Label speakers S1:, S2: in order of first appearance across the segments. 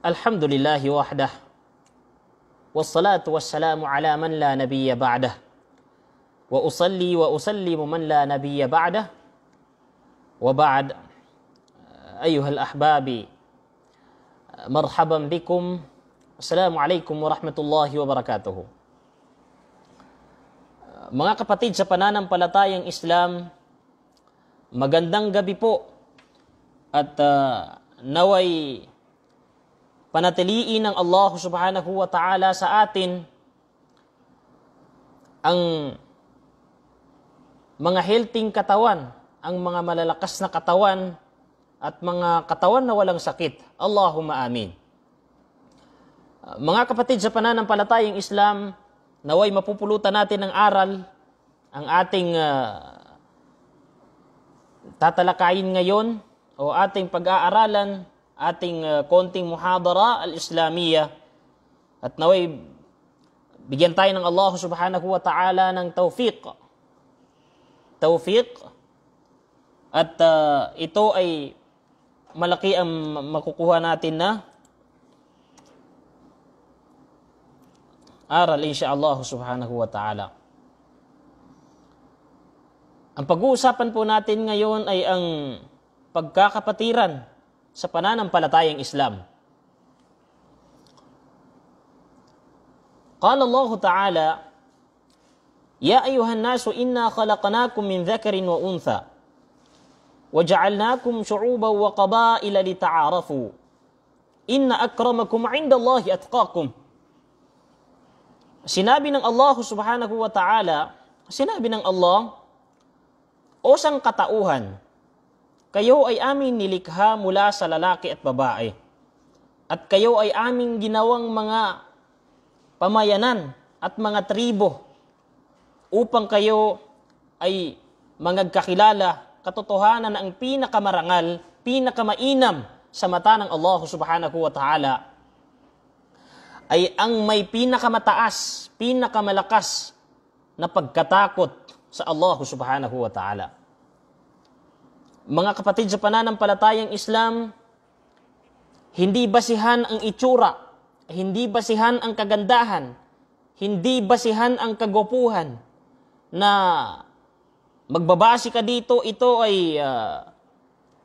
S1: الحمد لله وحده والصلاة والسلام على من لا نبي بعده وأصلي وأسلم من لا نبي بعده وبعد أيها الأحباب مرحبا بكم السلام عليكم ورحمة الله وبركاته Mga kapatid sa pananampalatayang Islam, magandang gabi po at uh, naway panatiliin ng Allah subhanahu wa ta'ala sa atin ang mga healthing katawan, ang mga malalakas na katawan at mga katawan na walang sakit. Allahumma amin. Ah, mga kapatid sa pananampalatayang Islam, naway mapupulutan natin ng aral ang ating uh, tatalakayin ngayon o ating pag-aaralan ating ah, konting muhadara al-islamiyya at naway bigyan tayo ng Allah subhanahu wa ta'ala ng tawfiq tawfiq at uh, ito ay malaki ang makukuha natin na aral Allah subhanahu wa ta'ala ang pag-uusapan po natin ngayon ay ang pagkakapatiran sa pananampalatayang Islam. قال الله تعالى يا أيها الناس إنا خلقناكم من ذكر وأنثى وجعلناكم شعوبا وقبائل لتعارفوا إن أكرمكم عند الله أتقاكم Sinabi ng Allah subhanahu wa ta'ala, sinabi ng Allah, o sang katauhan, kayo ay aming nilikha mula sa lalaki at babae. At kayo ay aming ginawang mga pamayanan at mga tribo upang kayo ay magkakilala katotohanan ang pinakamarangal, pinakamainam sa mata ng Allah subhanahu wa ta'ala ay ang may pinakamataas, pinakamalakas na pagkatakot sa Allah subhanahu wa ta'ala. Mga kapatid sa pananampalatayang Islam, hindi basihan ang itsura, hindi basihan ang kagandahan, hindi basihan ang kagopuhan na magbabase ka dito, ito ay uh,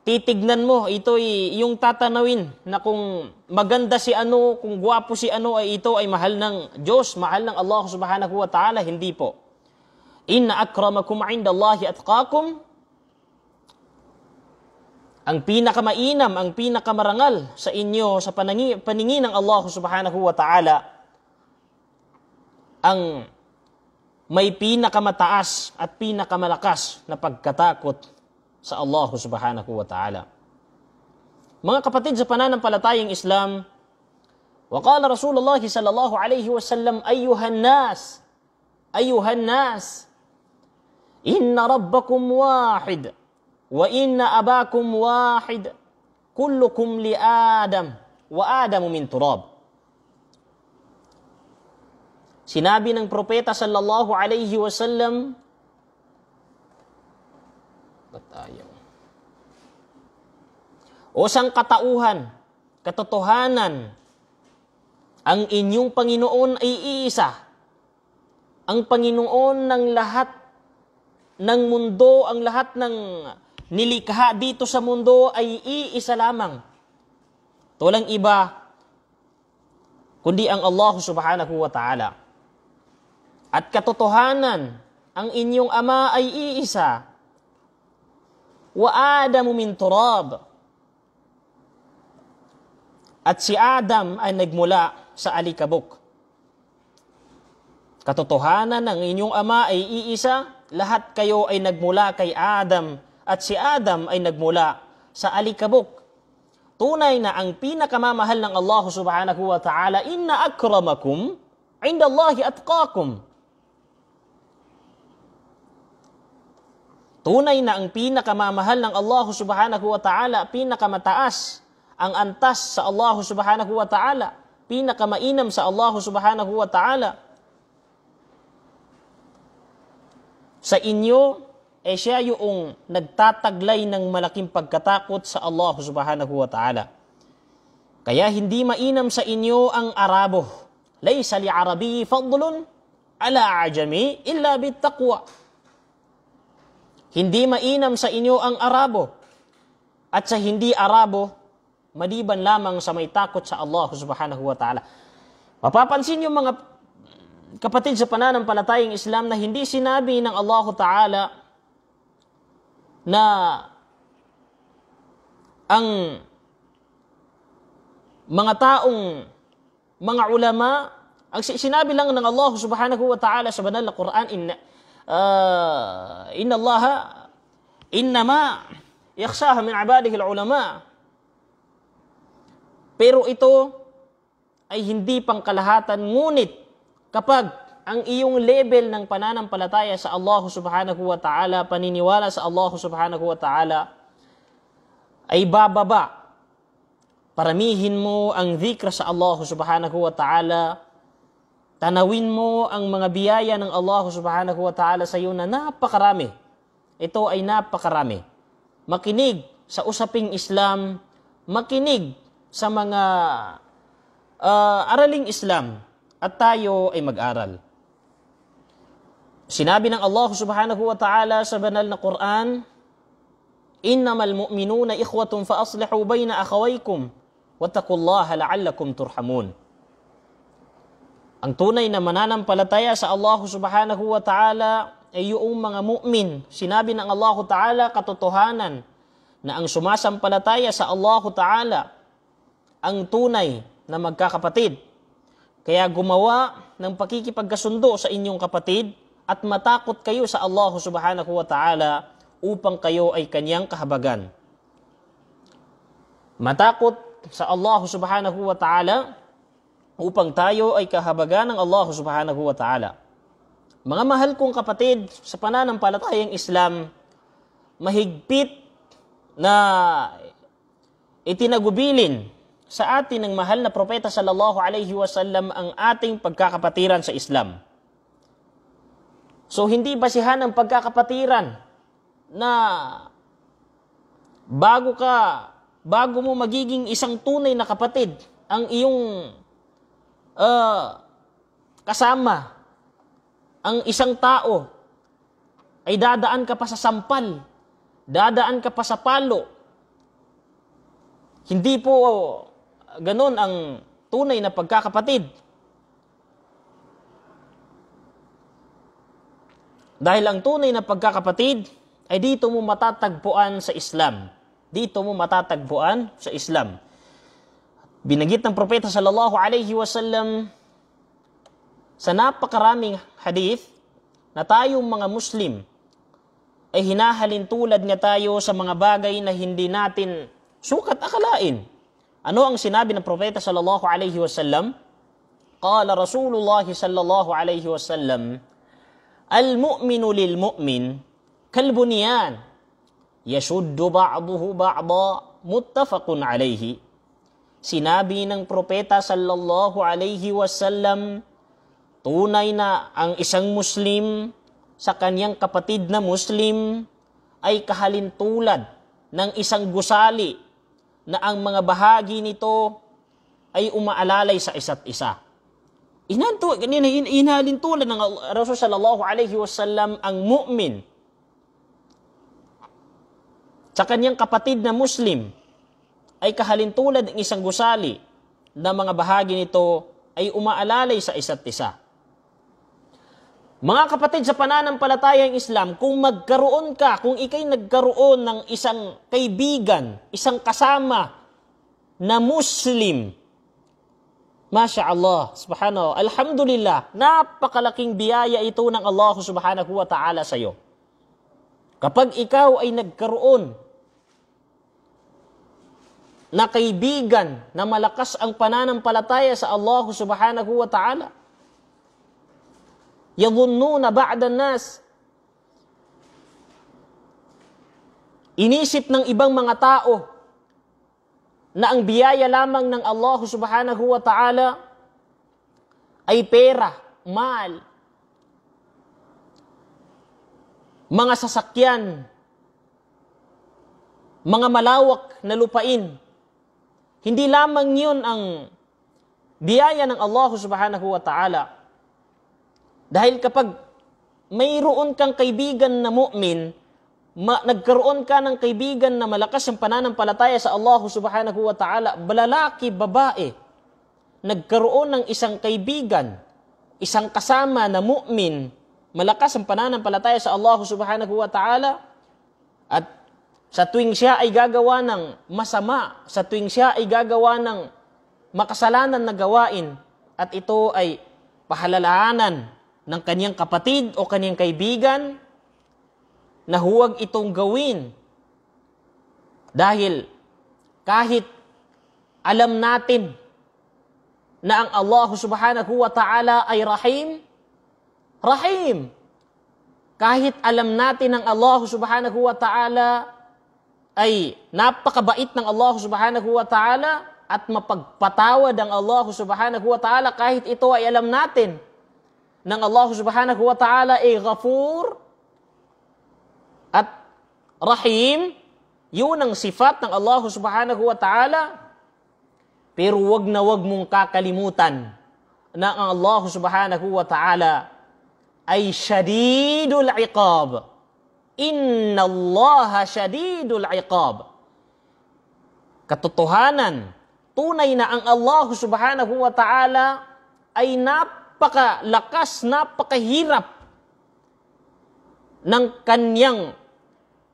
S1: titignan mo, ito ay yung tatanawin na kung maganda si ano, kung gwapo si ano, ay ito ay mahal ng Diyos, mahal ng Allah subhanahu wa ta'ala, hindi po. Inna akramakum inda Allahi atqakum, ang pinakamainam, ang pinakamarangal sa inyo sa panangi, paningin ng Allah subhanahu wa ta'ala ang may pinakamataas at pinakamalakas na pagkatakot sa Allah subhanahu wa ta'ala. Mga kapatid sa pananampalatayang Islam, وقال Rasulullah sallallahu alayhi wa sallam, وسلم nas, الناس nas, inna rabbakum wahid, Wa inna abakum wahid kullukum li Adam wa Adamu min turab. Sinabi ng propeta sallallahu alaihi wasallam tayo. O katauhan, katotohanan, ang inyong Panginoon ay iisa. Ang Panginoon ng lahat ng mundo, ang lahat ng nilikha dito sa mundo ay iisa lamang. Walang iba, kundi ang Allah subhanahu wa ta'ala. At katotohanan, ang inyong ama ay iisa. Wa Adamu min turab. At si Adam ay nagmula sa alikabok. Katotohanan, ang inyong ama ay iisa. Lahat kayo ay nagmula kay Adam at si Adam ay nagmula sa alikabok. Tunay na ang pinakamamahal ng Allah subhanahu wa ta'ala, inna akramakum inda Allahi atqakum. Tunay na ang pinakamamahal ng Allah subhanahu wa ta'ala, pinakamataas ang antas sa Allah subhanahu wa ta'ala, pinakamainam sa Allah subhanahu wa ta'ala. Sa inyo, eh siya yung nagtataglay ng malaking pagkatakot sa Allah subhanahu wa ta'ala. Kaya hindi mainam sa inyo ang Arabo. Laysa li Arabi fadlun ala ajami illa bittaqwa. Hindi mainam sa inyo ang Arabo. At sa hindi Arabo, maliban lamang sa may takot sa Allah subhanahu wa ta'ala. Mapapansin yung mga kapatid sa pananampalatayang Islam na hindi sinabi ng Allah Ta'ala na ang mga taong mga ulama ang sinabi lang ng Allah Subhanahu wa Ta'ala sa banal na Quran inna uh, inna Allah inna ma yakhshaha min ibadihi ulama pero ito ay hindi pangkalahatan ngunit kapag ang iyong level ng pananampalataya sa Allah subhanahu wa ta'ala, paniniwala sa Allah subhanahu wa ta'ala, ay bababa. Paramihin mo ang dhikra sa Allah subhanahu wa ta'ala, tanawin mo ang mga biyaya ng Allah subhanahu wa ta'ala sa iyo na napakarami. Ito ay napakarami. Makinig sa usaping Islam, makinig sa mga uh, araling Islam at tayo ay mag-aral. Sinabi ng Allah subhanahu wa ta'ala sa banal na Quran, Innamal mu'minuna ikhwatun fa aslihu bayna akhawaykum wattaqullaha la'allakum turhamun. Ang tunay na mananampalataya sa Allah subhanahu wa ta'ala ay yung mga mu'min. Sinabi ng Allah ta'ala katotohanan na ang sumasampalataya sa Allah ta'ala ang tunay na magkakapatid. Kaya gumawa ng pakikipagkasundo sa inyong kapatid at matakot kayo sa Allah subhanahu wa ta'ala upang kayo ay kanyang kahabagan. Matakot sa Allah subhanahu wa ta'ala upang tayo ay kahabagan ng Allah subhanahu wa ta'ala. Mga mahal kong kapatid, sa pananampalatayang Islam, mahigpit na itinagubilin sa atin ng mahal na propeta sallallahu alaihi wasallam ang ating pagkakapatiran sa Islam. So, hindi basihan ng pagkakapatiran na bago ka, bago mo magiging isang tunay na kapatid, ang iyong uh, kasama, ang isang tao, ay dadaan ka pa sa sampal, dadaan ka pa sa palo. Hindi po ah, ganon ang tunay na pagkakapatid. Dahil ang tunay na pagkakapatid ay dito mo matatagpuan sa Islam. Dito mo matatagpuan sa Islam. Binagit ng propeta sallallahu alayhi wasallam sa napakaraming hadith na tayong mga Muslim ay hinahalin tulad niya tayo sa mga bagay na hindi natin sukat akalain. Ano ang sinabi ng propeta sallallahu alayhi wasallam? Qala Rasulullah sallallahu alayhi wasallam, Al-mu'minu lil-mu'min kalbunyan yashuddu ba'duhu ba'da muttafaqun alayhi. Sinabi ng propeta sallallahu alayhi wasallam, tunay na ang isang Muslim sa kanyang kapatid na Muslim ay kahalintulad ng isang gusali na ang mga bahagi nito ay umaalalay sa isa't isa. Inanto, inhalin tulad ng Rasul sallallahu alayhi wasallam ang mu'min sa kanyang kapatid na Muslim ay kahalintulad ng isang gusali na mga bahagi nito ay umaalalay sa isa't isa. Mga kapatid sa pananampalatayang Islam, kung magkaroon ka, kung ikay nagkaroon ng isang kaibigan, isang kasama na Muslim, Masha Allah, subhanahu, alhamdulillah, napakalaking biyaya ito ng Allah subhanahu wa ta'ala sa iyo. Kapag ikaw ay nagkaroon na kaibigan na malakas ang pananampalataya sa Allah subhanahu wa ta'ala, yadhunnuna ba'da nas, inisip ng ibang mga tao na ang biyaya lamang ng Allah subhanahu wa ta'ala ay pera, mal, mga sasakyan, mga malawak na lupain. Hindi lamang yun ang biyaya ng Allah subhanahu wa ta'ala. Dahil kapag mayroon kang kaibigan na mu'min, ma- nagkaroon ka ng kaibigan na malakas ang pananampalataya sa Allah subhanahu wa ta'ala, balalaki, babae, nagkaroon ng isang kaibigan, isang kasama na mu'min, malakas ang pananampalataya sa Allah subhanahu wa ta'ala, at sa tuwing siya ay gagawa ng masama, sa tuwing siya ay gagawa ng makasalanan na gawain, at ito ay pahalalahanan ng kanyang kapatid o kanyang kaibigan, na huwag itong gawin. Dahil kahit alam natin na ang Allah subhanahu wa ta'ala ay rahim, rahim. Kahit alam natin ang Allah subhanahu wa ta'ala ay napakabait ng Allah subhanahu wa ta'ala at mapagpatawad ang Allah subhanahu wa ta'ala kahit ito ay alam natin ng Allah subhanahu wa ta'ala ay ghafur, Rahim, yun ang sifat ng Allah subhanahu wa ta'ala. Pero wag na wag mong kakalimutan na ang Allah subhanahu wa ta'ala ay shadidul iqab. Inna Allah shadidul iqab. Katotohanan, tunay na ang Allah subhanahu wa ta'ala ay napakalakas, napakahirap ng kanyang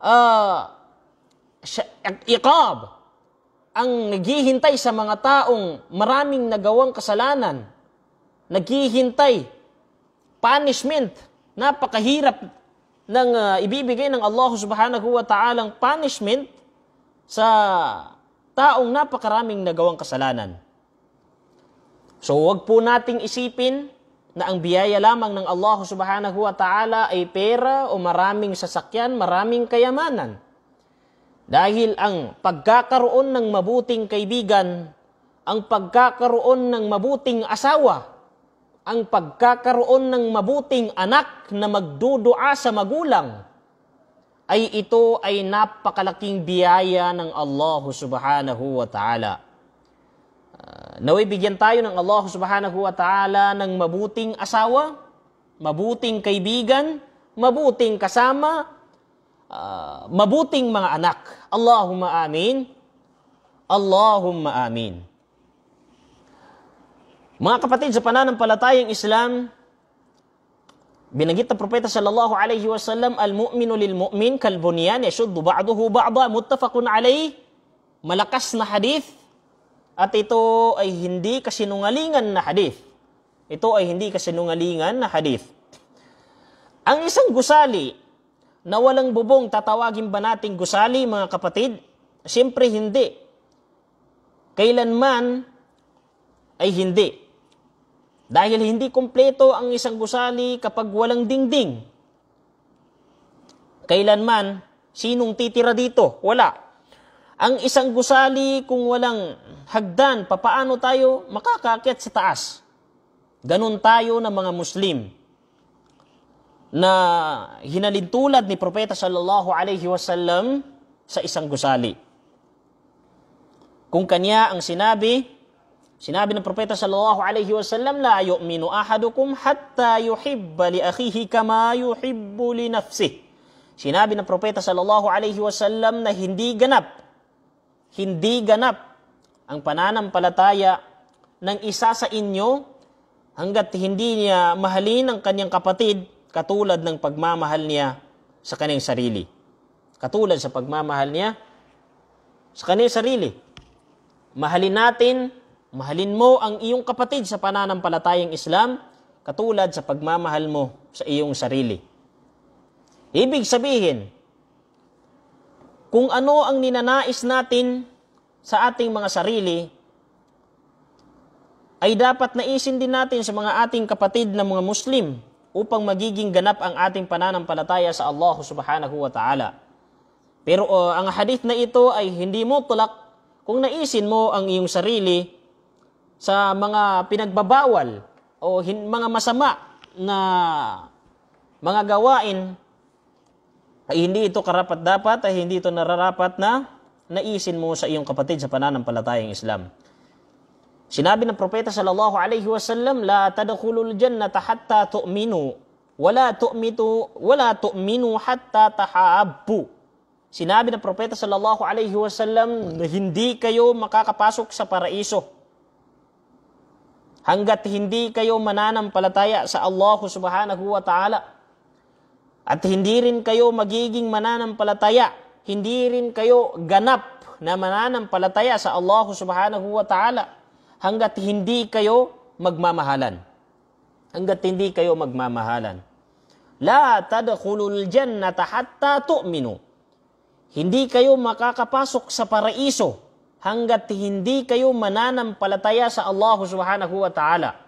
S1: uh, ah, ikab ang naghihintay sa mga taong maraming nagawang kasalanan, naghihintay punishment, napakahirap ng uh, ibibigay ng Allah Subhanahu wa Ta'alang punishment sa taong napakaraming nagawang kasalanan. So, wag po nating isipin na ang biyaya lamang ng Allah subhanahu wa ta'ala ay pera o maraming sasakyan, maraming kayamanan. Dahil ang pagkakaroon ng mabuting kaibigan, ang pagkakaroon ng mabuting asawa, ang pagkakaroon ng mabuting anak na magdudua sa magulang, ay ito ay napakalaking biyaya ng Allah subhanahu wa ta'ala naway bigyan tayo ng Allah subhanahu wa ta'ala ng mabuting asawa, mabuting kaibigan, mabuting kasama, uh, mabuting mga anak. Allahumma amin. Allahumma amin. Mga kapatid, sa pananampalatayang Islam, binanggit ng propeta sallallahu alaihi wasallam, al-mu'minu lil-mu'min kal-bunyan, yashuddu ba'duhu ba'da muttafaqun alayhi, Malakas na hadith at ito ay hindi kasinungalingan na hadith. Ito ay hindi kasinungalingan na hadith. Ang isang gusali na walang bubong, tatawagin ba nating gusali mga kapatid? Siyempre hindi. Kailanman ay hindi. Dahil hindi kumpleto ang isang gusali kapag walang dingding. Kailanman, sinong titira dito? Wala ang isang gusali kung walang hagdan, papaano tayo makakakit sa taas? Ganun tayo ng mga Muslim na hinalintulad ni Propeta sallallahu alaihi wasallam sa isang gusali. Kung kanya ang sinabi, sinabi ng Propeta sallallahu alaihi wasallam, la yu'minu ahadukum hatta yuhibba li akhihi kama yuhibbu li nafsihi. Sinabi ng Propeta sallallahu alaihi wasallam na hindi ganap hindi ganap ang pananampalataya ng isa sa inyo hanggat hindi niya mahalin ang kanyang kapatid katulad ng pagmamahal niya sa kanyang sarili. Katulad sa pagmamahal niya sa kanyang sarili. Mahalin natin, mahalin mo ang iyong kapatid sa pananampalatayang Islam katulad sa pagmamahal mo sa iyong sarili. Ibig sabihin, kung ano ang ninanais natin sa ating mga sarili, ay dapat naisin din natin sa mga ating kapatid na mga Muslim upang magiging ganap ang ating pananampalataya sa Allah subhanahu wa ta'ala. Pero uh, ang hadith na ito ay hindi mo tulak kung naisin mo ang iyong sarili sa mga pinagbabawal o hin- mga masama na mga gawain ay hindi ito karapat-dapat, ay hindi ito nararapat na naisin mo sa iyong kapatid sa pananampalatayang Islam. Sinabi ng propeta sallallahu alaihi wasallam, la tadkhulul jannata hatta tu'minu wala tu'mitu wala tu'minu hatta tahabbu. Sinabi ng propeta sallallahu alaihi wasallam na hindi kayo makakapasok sa paraiso hanggat hindi kayo mananampalataya sa Allah subhanahu wa ta'ala at hindi rin kayo magiging mananampalataya. Hindi rin kayo ganap na mananampalataya sa Allah subhanahu wa ta'ala hanggat hindi kayo magmamahalan. Hanggat hindi kayo magmamahalan. La tadkhulul jannata hatta tu'minu. Hindi kayo makakapasok sa paraiso hanggat hindi kayo mananampalataya sa Allah subhanahu wa ta'ala.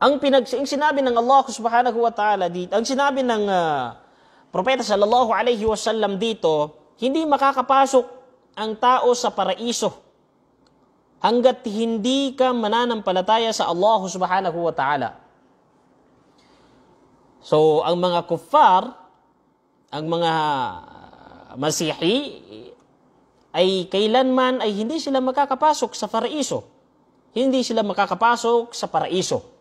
S1: Ang pinag ang sinabi ng Allah Subhanahu wa Ta'ala dito, ang sinabi ng uh, propeta sallallahu alaihi wasallam dito, hindi makakapasok ang tao sa paraiso hanggat hindi ka mananampalataya sa Allah Subhanahu wa Ta'ala. So, ang mga kuffar, ang mga masihi, ay kailanman ay hindi sila makakapasok sa paraiso. Hindi sila makakapasok sa paraiso.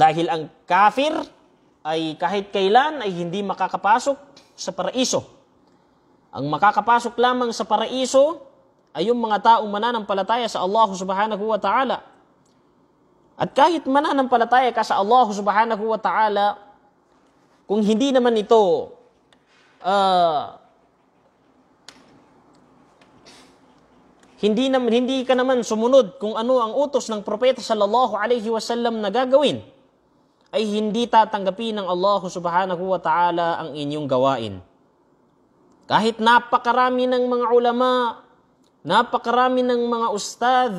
S1: Dahil ang kafir ay kahit kailan ay hindi makakapasok sa paraiso. Ang makakapasok lamang sa paraiso ay yung mga taong mananampalataya sa Allah subhanahu wa ta'ala. At kahit mananampalataya ka sa Allah subhanahu wa ta'ala, kung hindi naman ito uh, hindi naman hindi ka naman sumunod kung ano ang utos ng propeta sallallahu alaihi wasallam na gagawin ay hindi tatanggapin ng Allah subhanahu wa ta'ala ang inyong gawain. Kahit napakarami ng mga ulama, napakarami ng mga ustad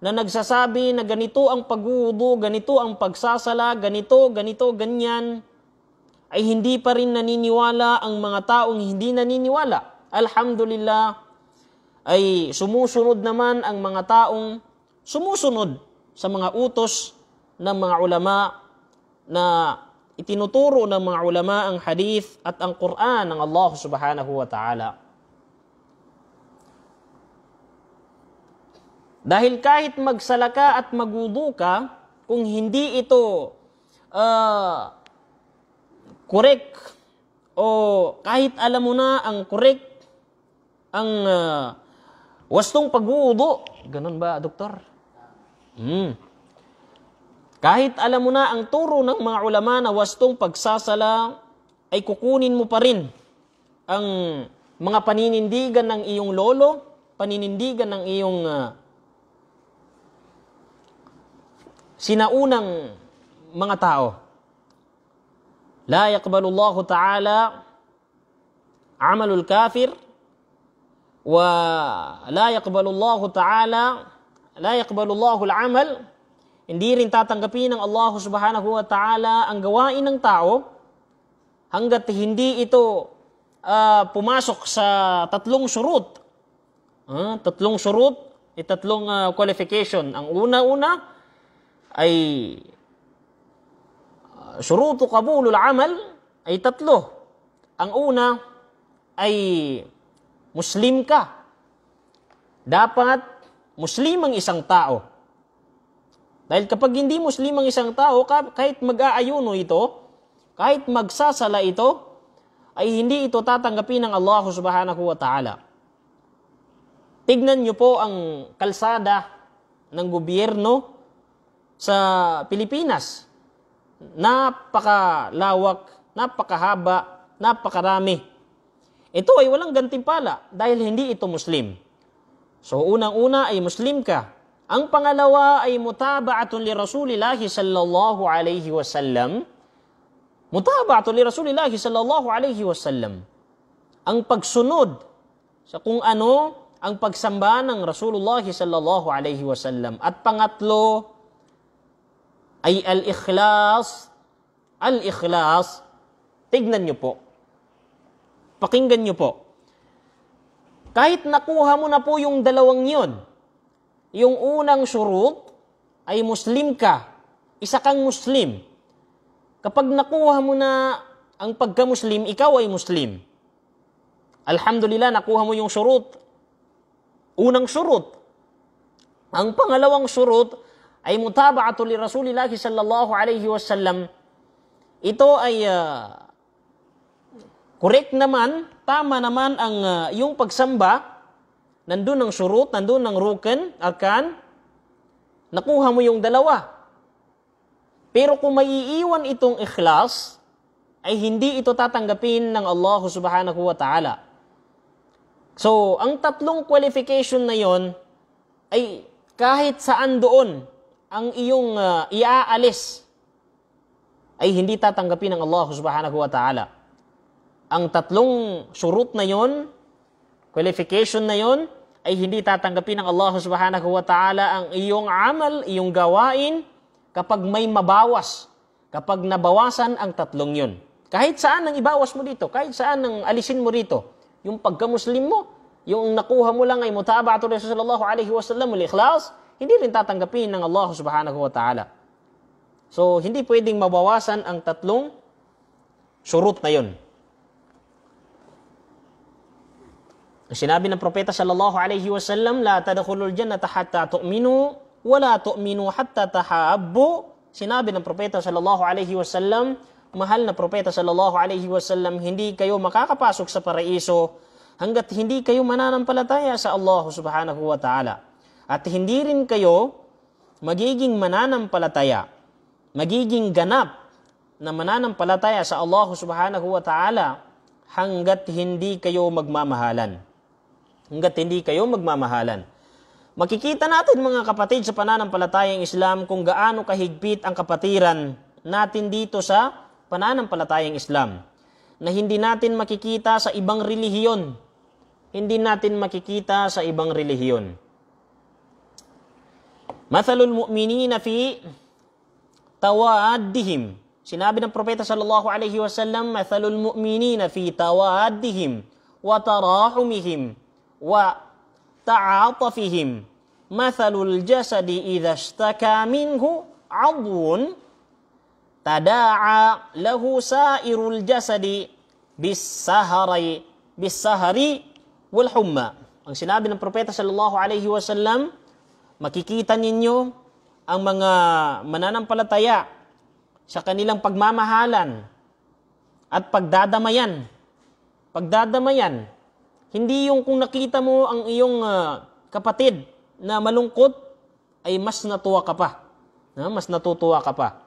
S1: na nagsasabi na ganito ang pagwudu, ganito ang pagsasala, ganito, ganito, ganyan, ay hindi pa rin naniniwala ang mga taong hindi naniniwala. Alhamdulillah, ay sumusunod naman ang mga taong sumusunod sa mga utos ng mga ulama na itinuturo ng mga ulama ang hadith at ang Quran ng Allah subhanahu wa ta'ala. Dahil kahit magsalaka at magudu ka, kung hindi ito uh, correct o kahit alam mo na ang correct, ang uh, wastong pag ganun ba, doktor? Hmm. Kahit alam mo na ang turo ng mga ulama na wastong pagsasala, ay kukunin mo pa rin ang mga paninindigan ng iyong lolo, paninindigan ng iyong uh, sinaunang mga tao. La yakbalu Allahu Ta'ala amalul kafir wa la yakbalu Allahu Ta'ala la yakbalu Allahu al-amal hindi rin tatanggapin ng Allah subhanahu wa ta'ala ang gawain ng tao hanggat hindi ito uh, pumasok sa tatlong surut. Uh, tatlong surut, itatlong eh, uh, ah, qualification. Ang una-una ay uh, suruto kabulul amal ay tatlo. Ang una ay Muslim ka. Dapat Muslim ang isang tao. Dahil kapag hindi Muslim ang isang tao, kahit mag-aayuno ito, kahit magsasala ito, ay hindi ito tatanggapin ng Allah subhanahu wa ta'ala. Tignan nyo po ang kalsada ng gobyerno sa Pilipinas. Napakalawak, napakahaba, napakarami. Ito ay walang gantimpala dahil hindi ito Muslim. So unang-una ay Muslim ka, ang pangalawa ay mutaba'atun li Rasulillah sallallahu alaihi wasallam. Mutaba'atun li Rasulillah sallallahu alaihi wasallam. Ang pagsunod sa kung ano ang pagsamba ng Rasulullah sallallahu alaihi wasallam. At pangatlo ay al-ikhlas. Al-ikhlas. Tignan niyo po. Pakinggan niyo po. Kahit nakuha mo na po yung dalawang yun, yung unang syurut ay Muslim ka. Isa kang Muslim. Kapag nakuha mo na ang pagka-Muslim, ikaw ay Muslim. Alhamdulillah, nakuha mo yung syurut. Unang syurut. Ang pangalawang syurut ay mutaba'atu li Rasulillah sallallahu alaihi wasallam. Ito ay uh, correct naman, tama naman ang uh, yung pagsamba nandun ang syurut, nandun ang ruken, arkan, nakuha mo yung dalawa. Pero kung maiiwan itong ikhlas, ay hindi ito tatanggapin ng Allah subhanahu wa ta'ala. So, ang tatlong qualification na yon ay kahit saan doon ang iyong uh, iaalis ay hindi tatanggapin ng Allah subhanahu wa ta'ala. Ang tatlong surut na yon qualification na yon ay hindi tatanggapin ng Allah subhanahu wa ta'ala ang iyong amal, iyong gawain kapag may mabawas, kapag nabawasan ang tatlong yun. Kahit saan ang ibawas mo dito, kahit saan ang alisin mo rito, yung pagka-Muslim mo, yung nakuha mo lang ay mutaba'atu Rasul sallallahu alaihi wasallam ul ikhlas, hindi rin tatanggapin ng Allah subhanahu wa ta'ala. So, hindi pwedeng mabawasan ang tatlong syurut na yun. Sinabi ng propeta sallallahu alaihi wasallam, la tadkhulul jannata hatta tu'minu wa la tu'minu hatta tahabbu. Sinabi ng propeta sallallahu alaihi wasallam, mahal na propeta sallallahu alaihi wasallam, hindi kayo makakapasok sa paraiso hanggat hindi kayo mananampalataya sa Allah subhanahu wa ta'ala. At hindi rin kayo magiging mananampalataya, magiging ganap na mananampalataya sa Allah subhanahu wa ta'ala hanggat hindi kayo magmamahalan hanggat hindi kayo magmamahalan. Makikita natin mga kapatid sa pananampalatayang Islam kung gaano kahigpit ang kapatiran natin dito sa pananampalatayang Islam na hindi natin makikita sa ibang relihiyon. Hindi natin makikita sa ibang relihiyon. Mathalul mu'minina fi tawaddihim. Sinabi ng propeta sallallahu alaihi wasallam, mathalul mu'minina fi tawaddihim wa tarahumihim wa ta'atafihim mathalul jasadi idha ishtaka minhu 'adwun tada'a lahu sa'irul jasadi bisahari bisahari wal humma ang sinabi ng propeta sallallahu alaihi wasallam makikita ninyo ang mga mananampalataya sa kanilang pagmamahalan at pagdadamayan. Pagdadamayan hindi yung kung nakita mo ang iyong uh, kapatid na malungkot, ay mas natuwa ka pa. Na, mas natutuwa ka pa.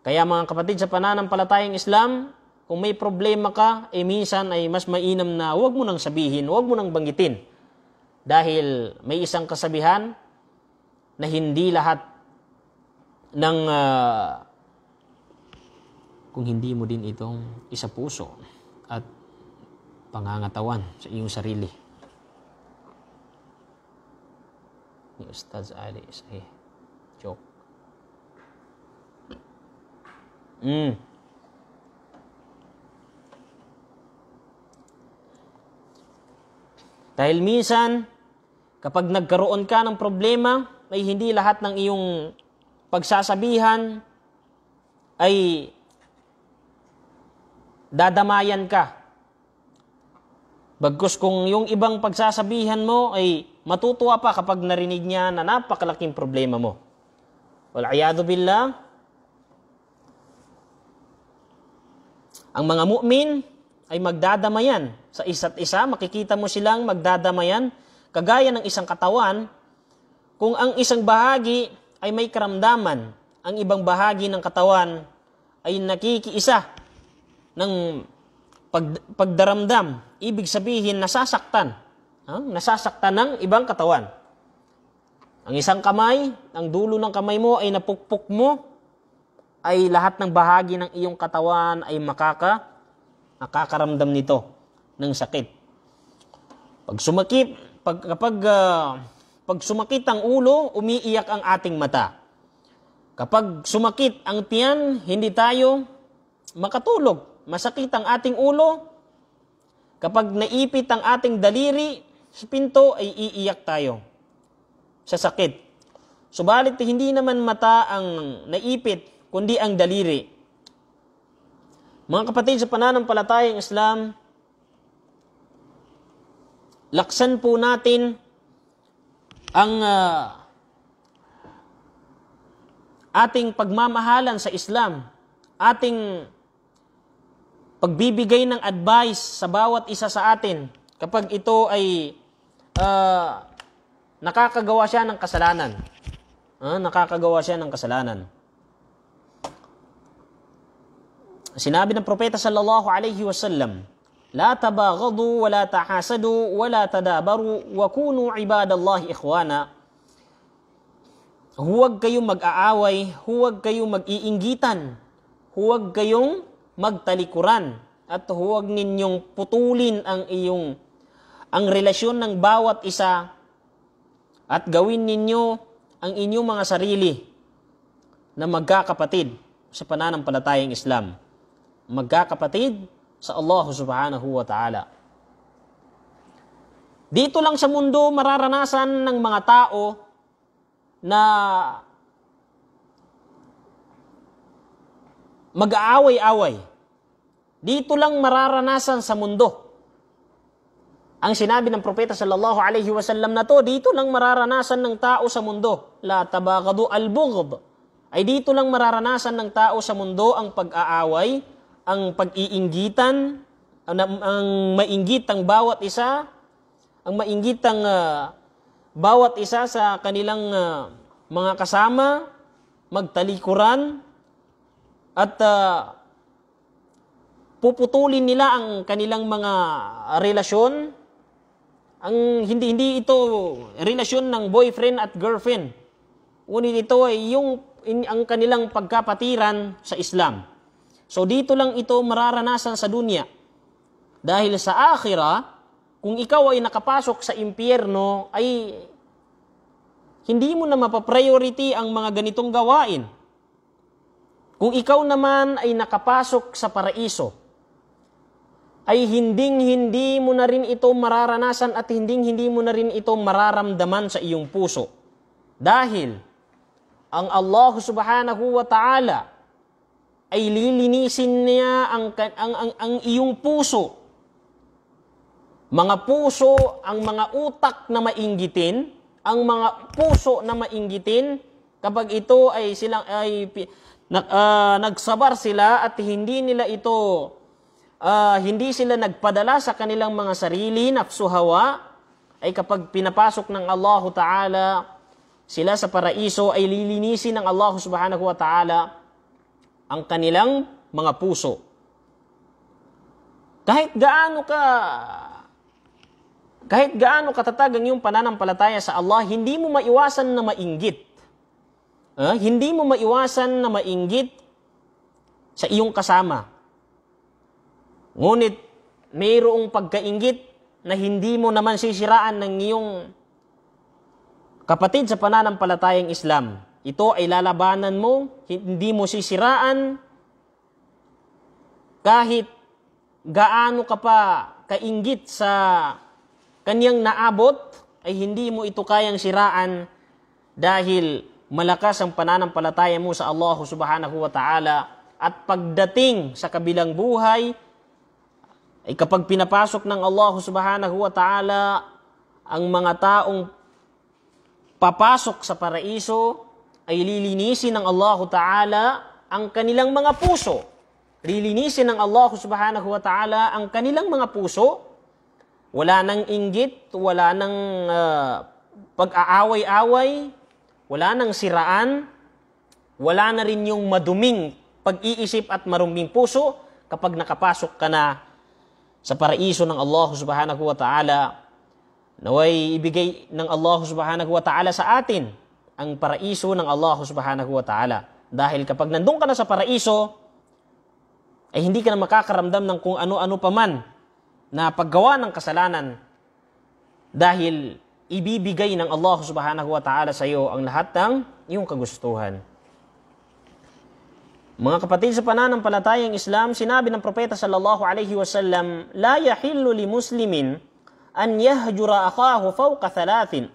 S1: Kaya mga kapatid, sa pananampalatayang Islam, kung may problema ka, eh minsan ay mas mainam na huwag mo nang sabihin, huwag mo nang banggitin. Dahil may isang kasabihan na hindi lahat ng uh, kung hindi mo din itong isa puso pangangatawan sa iyong sarili. Ni Ustaz Ali Isahi. Eh. Joke. Mm. Dahil minsan, kapag nagkaroon ka ng problema, may hindi lahat ng iyong pagsasabihan ay dadamayan ka Bagkus kung yung ibang pagsasabihan mo ay matutuwa pa kapag narinig niya na napakalaking problema mo. Wal'ayadu billah. Ang mga mukmin ay magdadamayan sa isa't isa. Makikita mo silang magdadamayan kagaya ng isang katawan kung ang isang bahagi ay may karamdaman, ang ibang bahagi ng katawan ay nakikiisa ng pag, pagdaramdam ibig sabihin nasasaktan. Ha? Nasasaktan ng ibang katawan. Ang isang kamay, ang dulo ng kamay mo ay napukpok mo, ay lahat ng bahagi ng iyong katawan ay makaka, nakakaramdam nito ng sakit. Pag sumakit, pag, kapag uh, pag sumakit ang ulo, umiiyak ang ating mata. Kapag sumakit ang tiyan, hindi tayo makatulog. Masakit ang ating ulo, Kapag naipit ang ating daliri sa pinto, ay iiyak tayo sa sakit. Subalit hindi naman mata ang naipit, kundi ang daliri. Mga kapatid, sa pananampalatayang Islam, laksan po natin ang uh, ating pagmamahalan sa Islam, ating pagbibigay ng advice sa bawat isa sa atin kapag ito ay uh, nakakagawa siya ng kasalanan. Uh, nakakagawa siya ng kasalanan. Sinabi ng propeta sallallahu alayhi wasallam, لا تباغضوا ولا تحاسدوا ولا tadabaru, وكونوا عباد الله إخوانا Huwag kayong mag-aaway, huwag kayong mag-iinggitan, huwag kayong magtalikuran at huwag ninyong putulin ang iyong ang relasyon ng bawat isa at gawin ninyo ang inyong mga sarili na magkakapatid sa pananampalatayang Islam. Magkakapatid sa Allah subhanahu wa ta'ala. Dito lang sa mundo mararanasan ng mga tao na mag-aaway-away. Dito lang mararanasan sa mundo. Ang sinabi ng propeta sallallahu alaihi wasallam na to, dito lang mararanasan ng tao sa mundo. La tabagadu al -bughd. Ay dito lang mararanasan ng tao sa mundo ang pag-aaway, ang pag-iinggitan, ang, mainggit ang bawat isa, ang maingitang uh, ah, bawat isa sa kanilang uh, mga kasama, magtalikuran, at uh, puputulin nila ang kanilang mga relasyon. Ang hindi hindi ito relasyon ng boyfriend at girlfriend. Ngunit ito ay yung in, ang kanilang pagkapatiran sa Islam. So dito lang ito mararanasan sa dunya. Dahil sa akhira, kung ikaw ay nakapasok sa impyerno, ay hindi mo na mapapriority ang mga ganitong gawain. Kung ikaw naman ay nakapasok sa paraiso, ay hinding-hindi mo na rin ito mararanasan at hinding-hindi mo na rin ito mararamdaman sa iyong puso. Dahil ang Allah subhanahu wa ta'ala ay lilinisin niya ang, ang, ang, ang iyong puso. Mga puso, ang mga utak na mainggitin, ang mga puso na mainggitin, kapag ito ay silang ay na, uh, nagsabar sila at hindi nila ito uh, hindi sila nagpadala sa kanilang mga sarili, nafsuhawa, ay kapag pinapasok ng Allah Ta'ala sila sa paraiso ay lilinisin ng Allah Subhanahu wa Ta'ala ang kanilang mga puso. Kahit gaano ka kahit gaano katatag ang iyong pananampalataya sa Allah, hindi mo maiwasan na mainggit. Uh, hindi mo maiwasan na mainggit sa iyong kasama. Ngunit mayroong pagkaingit na hindi mo naman sisiraan ng iyong kapatid sa pananampalatayang Islam. Ito ay lalabanan mo, hindi mo sisiraan kahit gaano ka pa kaingit sa kaniyang naabot ay hindi mo ito kayang siraan dahil malakas ang pananampalataya mo sa Allah subhanahu wa ta'ala at pagdating sa kabilang buhay, ay kapag pinapasok ng Allah subhanahu wa ta'ala ang mga taong papasok sa paraiso, ay lilinisin ng Allah ta'ala ang kanilang mga puso. Lilinisin ng Allah subhanahu wa ta'ala ang kanilang mga puso. Wala nang inggit, wala nang uh, ah, pag-aaway-away, wala nang siraan, wala na rin yung maduming pag-iisip at maruming puso kapag nakapasok ka na sa paraiso ng Allah subhanahu wa ta'ala naway ibigay ng Allah subhanahu wa ta'ala sa atin ang paraiso ng Allah subhanahu wa ta'ala. Dahil kapag nandun ka na sa paraiso, ay hindi ka na makakaramdam ng kung ano-ano pa man na paggawa ng kasalanan dahil ibibigay ng Allah subhanahu wa ta'ala sa iyo ang lahat ng iyong kagustuhan. Mga kapatid, sa pananampalatayang Islam, sinabi ng propeta sallallahu alaihi wasallam, La yahillu li muslimin an yahjura akahu fawqa thalathin.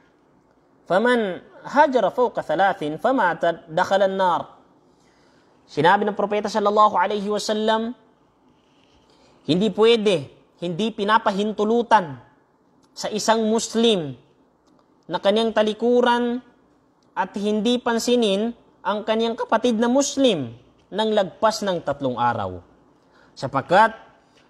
S1: Faman hajara fawqa thalathin, famata dakhala an-nar. Sinabi ng propeta sallallahu alaihi wasallam, hindi pwede, hindi pinapahintulutan sa isang Muslim na kanyang talikuran at hindi pansinin ang kaniyang kapatid na Muslim nang lagpas ng tatlong araw. Sapagkat,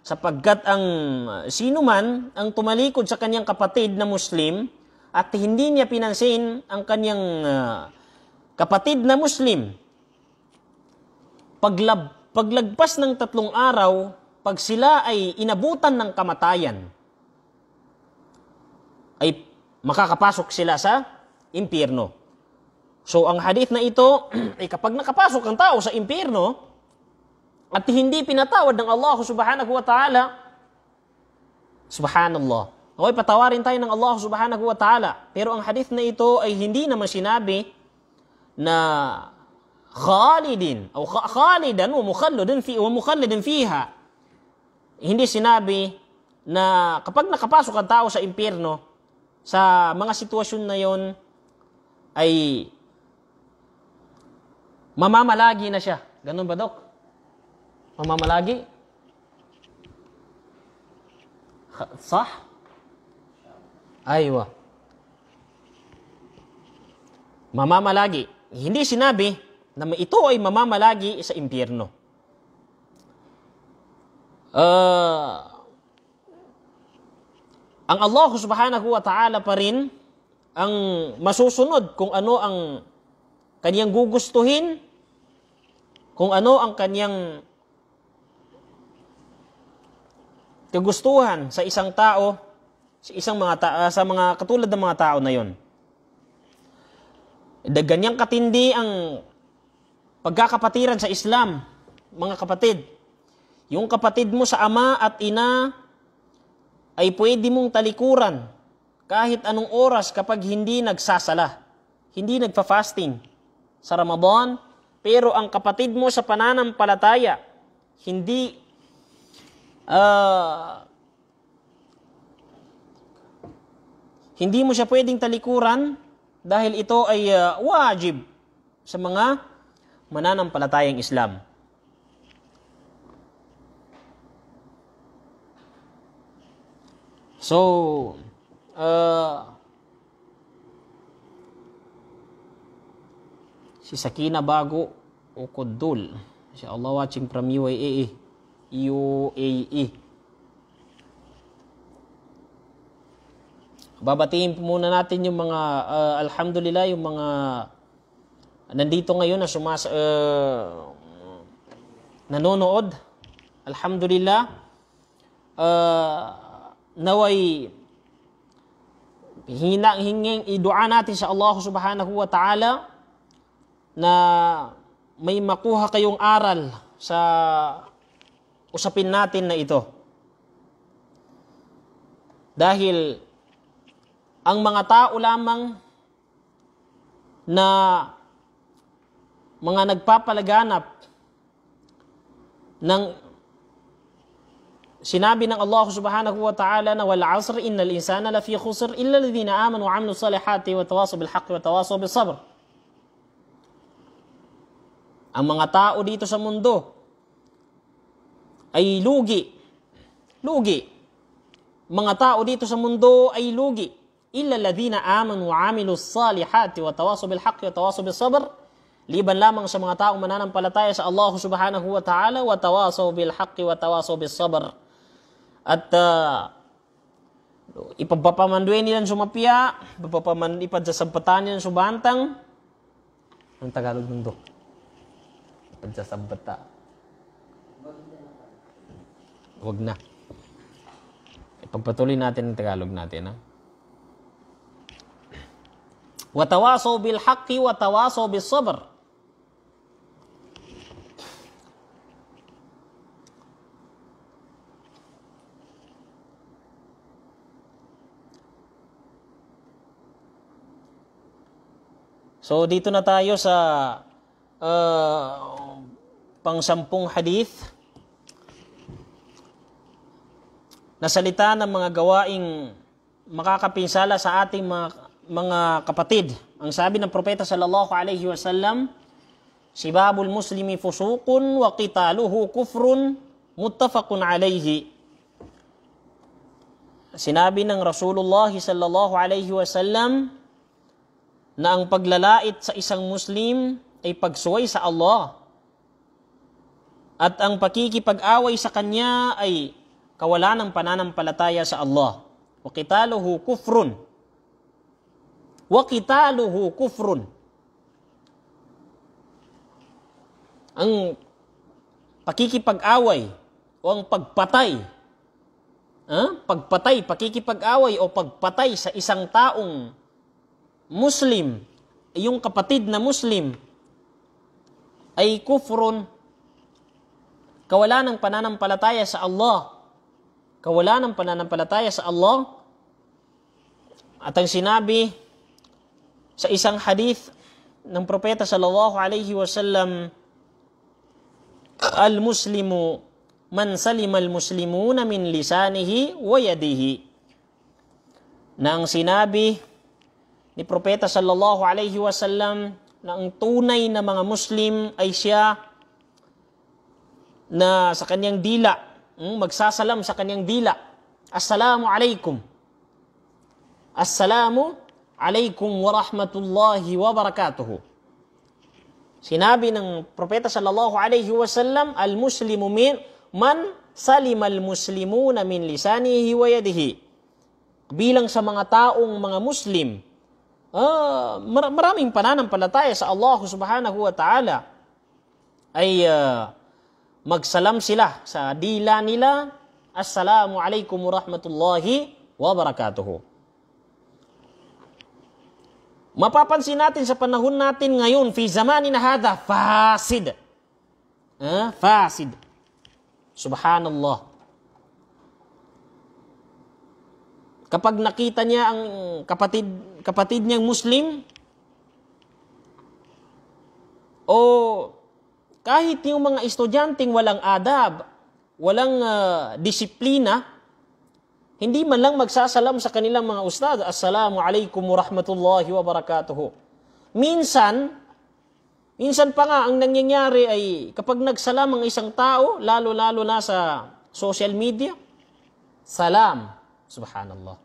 S1: sapagkat ang ah, sino man ang tumalikod sa kaniyang kapatid na Muslim at hindi niya pinansin ang kaniyang uh, kapatid na Muslim, paglab, paglagpas ng tatlong araw, pag sila ay inabutan ng kamatayan, ay makakapasok sila sa impyerno. So ang hadith na ito, ay kapag nakapasok ang tao sa impyerno, at hindi pinatawad ng Allah subhanahu wa ta'ala, subhanallah, Okay, patawarin tayo ng Allah subhanahu wa ta'ala. Pero ang hadith na ito ay hindi naman sinabi na khalidin o khalidan wa mukhallidin fi wa mukhallidin fiha. Hindi sinabi na kapag nakapasok ang tao sa impierno sa mga sitwasyon na yon ay Mamamalagi na siya. Ganun ba, Dok? Mamamalagi? Sah? Aywa. Mamamalagi. Hindi sinabi na ito ay mamamalagi sa impyerno. Uh, ang Allah subhanahu wa ta'ala pa rin ang masusunod kung ano ang Kaniyang gugustuhin kung ano ang kaniyang kagustuhan sa isang tao, sa isang mga ta- ah, sa mga katulad ng mga tao na 'yon. Da ganyang katindi ang pagkakapatiran sa Islam, mga kapatid. Yung kapatid mo sa ama at ina ay pwede mong talikuran kahit anong oras kapag hindi nagsasala, hindi nagfa-fasting sa Ramadan, pero ang kapatid mo sa pananampalataya, hindi uh, hindi mo siya pwedeng talikuran dahil ito ay uh, wajib sa mga mananampalatayang Islam. So, uh, si Sakina Bago o Kodul. Allah watching from UAE. UAE. Babatiin muna natin yung mga, uh, alhamdulillah, yung mga nandito ngayon na sumas, uh, nanonood. Alhamdulillah. Uh, naway hinang hinging idua natin sa Allah subhanahu wa ta'ala na may makuha kayong aral sa usapin natin na ito. Dahil ang mga tao lamang na mga nagpapalaganap ng sinabi ng Allah subhanahu wa ta'ala na wal asr innal insana lafi khusr illa alladhina amanu wa amilu salihati wa tawasaw bil haqqi wa tawasaw bis sabr ang mga tao dito sa mundo ay lugi. Lugi. Mga tao dito sa mundo ay lugi. Illa ladhina amanu wa amilu salihati wa tawaso bil haqqi wa tawaso bil sabr. Liban lamang sa mga taong mananampalataya sa Allah subhanahu wa ta'ala wa tawaso bil haqqi wa tawaso bil sabr. At uh, ah, ipapapamanduin nilang sumapia, ipapaman, ipadsasampatan nilang subantang, ang Tagalog mundo pagsasambata. Wag na. Ipagpatuloy natin ang Tagalog natin, ha? Watawaso bil haqqi watawaso bis sabr. So dito na tayo sa uh, ah, pangsampung hadith na salita ng mga gawaing makakapinsala sa ating mga, mga kapatid. Ang sabi ng propeta sallallahu alaihi wasallam, Sibabul muslimi fusukun wa qitaluhu kufrun muttafaqun alaihi. Sinabi ng Rasulullah sallallahu alaihi wasallam na ang paglalait sa isang Muslim ay pagsuway sa Allah. At ang pakikipag-away sa Kanya ay kawalan ng pananampalataya sa Allah. Wa qitaluhu kufrun. Wa qitaluhu kufrun. Ang pakikipag-away o ang pagpatay, ah? pagpatay, pakikipag-away o pagpatay sa isang taong Muslim, yung kapatid na Muslim, ay kufrun, kawalan ng pananampalataya sa Allah. Kawalan ng pananampalataya sa Allah. At ang sinabi sa isang hadith ng propeta sallallahu alaihi wasallam, Al-muslimu man salima al-muslimuna min lisanihi wa yadihi. Nang sinabi ni propeta sallallahu alaihi wasallam na ang tunay na mga Muslim ay siya na sa kanyang dila, hmm, magsasalam sa kanyang dila. Assalamu alaikum. Assalamu alaikum wa rahmatullahi wa barakatuhu. Sinabi ng propeta sallallahu alaihi wasallam, al-muslimu min man salima al-muslimuna min lisanihi wa yadihi. Bilang sa mga taong mga Muslim, uh, mar- maraming pananampalataya sa Allah subhanahu wa ta'ala ay uh, magsalam sila sa dila nila Assalamu alaikum warahmatullahi wabarakatuh. Mapapansin natin sa panahon natin ngayon, fi zamanin hadha, fasid. Ah, fasid. Subhanallah. Kapag nakita niya ang kapatid kapatid niyang Muslim o kahit yung mga estudyanteng walang adab, walang uh, disiplina, hindi man lang magsasalam sa kanilang mga ustad, Assalamu alaikum wa rahmatullahi wa barakatuhu. Minsan, minsan pa nga ang nangyayari ay kapag nagsalam ang isang tao, lalo-lalo na sa social media, salam, subhanallah.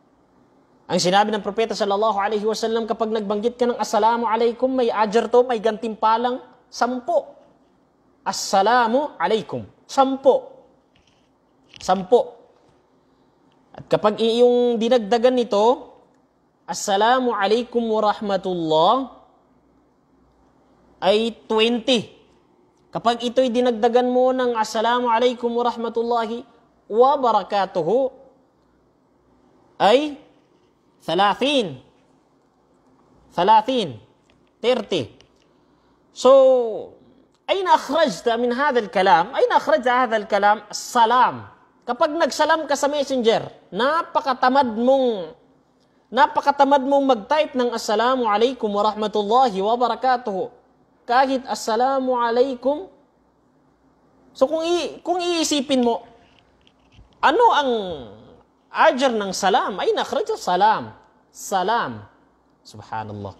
S1: Ang sinabi ng propeta sallallahu alaihi wasallam kapag nagbanggit ka ng assalamu alaikum, may ajar to, may gantimpalang sampo. Assalamu alaikum. Sampo. Sampo. At kapag iyong dinagdagan nito, Assalamu alaikum wa rahmatullah ay 20. Kapag ito'y dinagdagan mo ng Assalamu alaikum wa rahmatullahi wa barakatuhu ay Thalathin. Thalathin. 30. So, أين أخرجت من هذا الكلام؟ أين أخرجت هذا الكلام؟ Salam. Kapag nagsalam ka sa messenger, napakatamad mong napakatamad mong mag-type ng Assalamu alaikum wa rahmatullahi wa barakatuh. Kahit Assalamu alaikum. So kung, i- kung iisipin mo, ano ang Ajar ng salam. Ay, nakaraja salam. Salam. Subhanallah.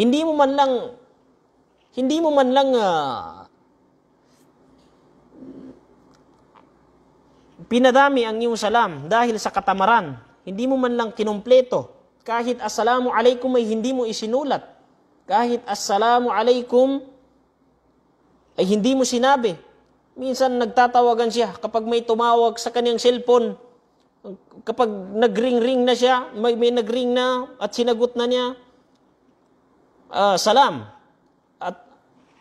S1: Hindi mo man lang, hindi mo man lang uh, pinadami ang iyong salam dahil sa katamaran. Hindi mo man lang kinumpleto. Kahit assalamu alaikum ay hindi mo isinulat. Kahit assalamu alaikum ay hindi mo sinabi. Minsan nagtatawagan siya kapag may tumawag sa kanyang cellphone kapag nagring-ring na siya, may, may nagring na at sinagot na niya, uh, salam. At,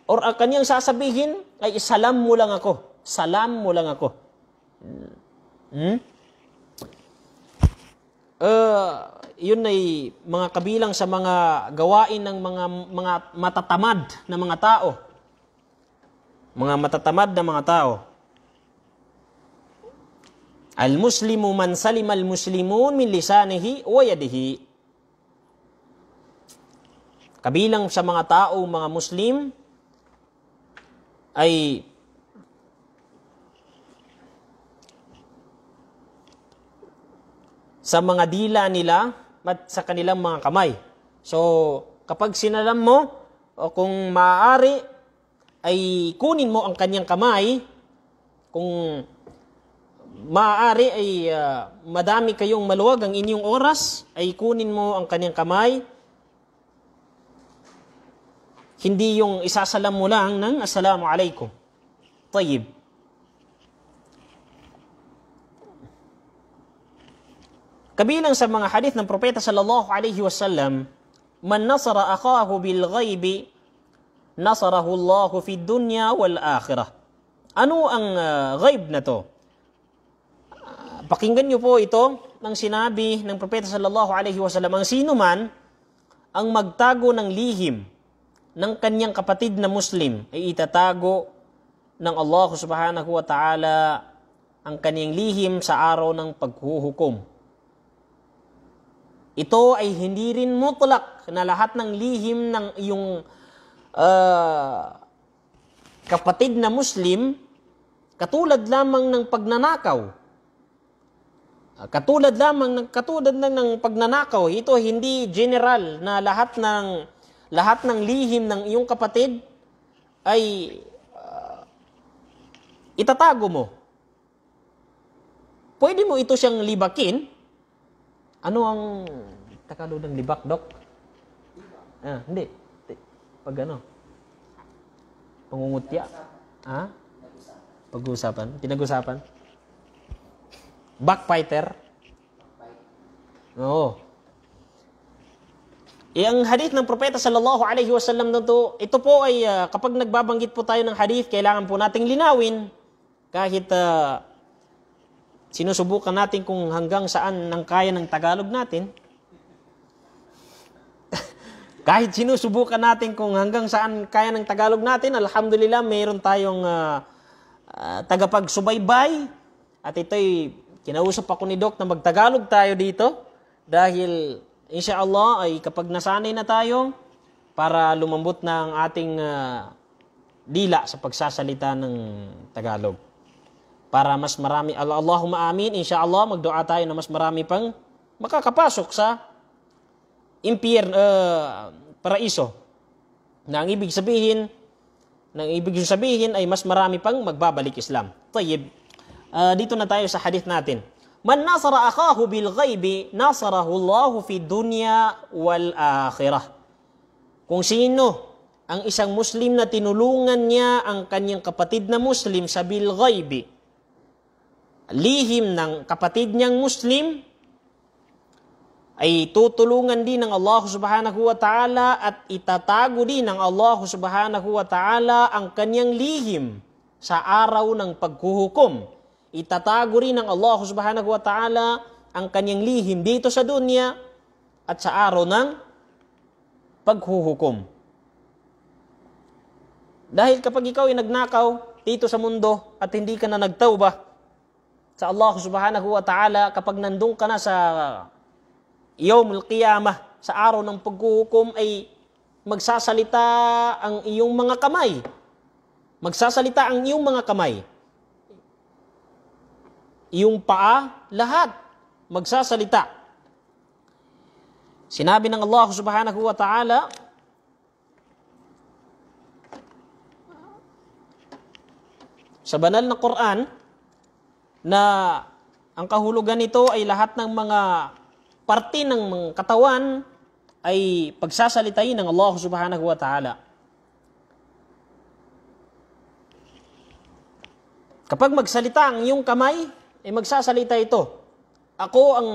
S1: or ang ah, kanyang sasabihin ay salam mo lang ako. Salam mo lang ako. Hmm? Uh, yun ay mga kabilang sa mga gawain ng mga mga matatamad na mga tao. Mga matatamad na mga tao. Al-muslimu man salima al-muslimun min lisanihi wa yadihi. Kabilang sa mga tao, mga Muslim, ay sa mga dila nila at sa kanilang mga kamay. So, kapag sinalam mo, o kung maaari ay kunin mo ang kanyang kamay kung maaari ay uh, madami kayong maluwag ang inyong oras, ay kunin mo ang kanyang kamay. Hindi yung isasalam mo lang ng Assalamu alaikum. Tayyib. Kabilang sa mga hadith ng propeta sallallahu alaihi wasallam, man nasara akahu bil ghaibi nasarahu Allahu fid dunya wal akhirah. Ano ang uh, ghaib na to? Pakinggan niyo po ito ng sinabi ng propeta sallallahu alaihi wasallam, ang sino man ang magtago ng lihim ng kanyang kapatid na Muslim ay itatago ng Allah subhanahu wa ta'ala ang kaniyang lihim sa araw ng paghuhukom. Ito ay hindi rin mutlak na lahat ng lihim ng iyong uh, kapatid na Muslim katulad lamang ng pagnanakaw Ah, katulad lamang ng katulad lang ng pagnanakaw, ito hindi general na lahat ng lahat ng lihim ng iyong kapatid ay uh, itatago mo. Pwede mo ito siyang libakin. Ano ang Tagalog ng libak, Dok? Ah, hindi. Pag ano? Pangungutya. Ha? Ah? Pag-uusapan? Pinag-usapan? Backbiter. Oo. Yang eh, hadith ng propeta sallallahu alaihi wasallam na to, ito po ay uh, kapag nagbabanggit po tayo ng hadith, kailangan po nating linawin kahit uh, sinusubukan natin kung hanggang saan nang kaya ng Tagalog natin. kahit sinusubukan natin kung hanggang saan kaya ng Tagalog natin, alhamdulillah mayroon tayong uh, uh, tagapagsubaybay at ito'y Kinausap ako ni Doc na magtagalog tayo dito dahil inshallah ay kapag nasanay na tayo para lumambot ng ating uh, dila sa pagsasalita ng Tagalog. Para mas marami, Allahumma amin, inshallah magdua tayo na mas marami pang makakapasok sa impier, uh, paraiso. Na ang ibig sabihin, na ang ibig sabihin ay mas marami pang magbabalik Islam. Tayyib uh, dito na tayo sa hadith natin. Man nasara akahu bil ghaibi, nasarahu Allahu fi dunya wal akhirah. Kung sino ang isang Muslim na tinulungan niya ang kanyang kapatid na Muslim sa bil ghaibi, lihim ng kapatid niyang Muslim, ay tutulungan din ng Allah subhanahu wa ta'ala at itatago din ng Allah subhanahu wa ta'ala ang kanyang lihim sa araw ng paghuhukom. Itatago rin ng Allah subhanahu wa ta'ala ang kanyang lihim dito sa dunya at sa araw ng paghuhukom. Dahil kapag ikaw ay nagnakaw dito sa mundo at hindi ka na nagtawba sa Allah subhanahu wa ta'ala kapag nandun ka na sa yawmul qiyamah sa araw ng paghuhukom ay magsasalita ang iyong mga kamay. Magsasalita ang iyong mga kamay yung paa, lahat magsasalita. Sinabi ng Allah subhanahu wa ta'ala, sa banal na Quran, na ang kahulugan nito ay lahat ng mga parte ng mga katawan ay pagsasalitain ng Allah subhanahu wa ta'ala. Kapag magsalita ang iyong kamay, eh magsasalita ito. Ako ang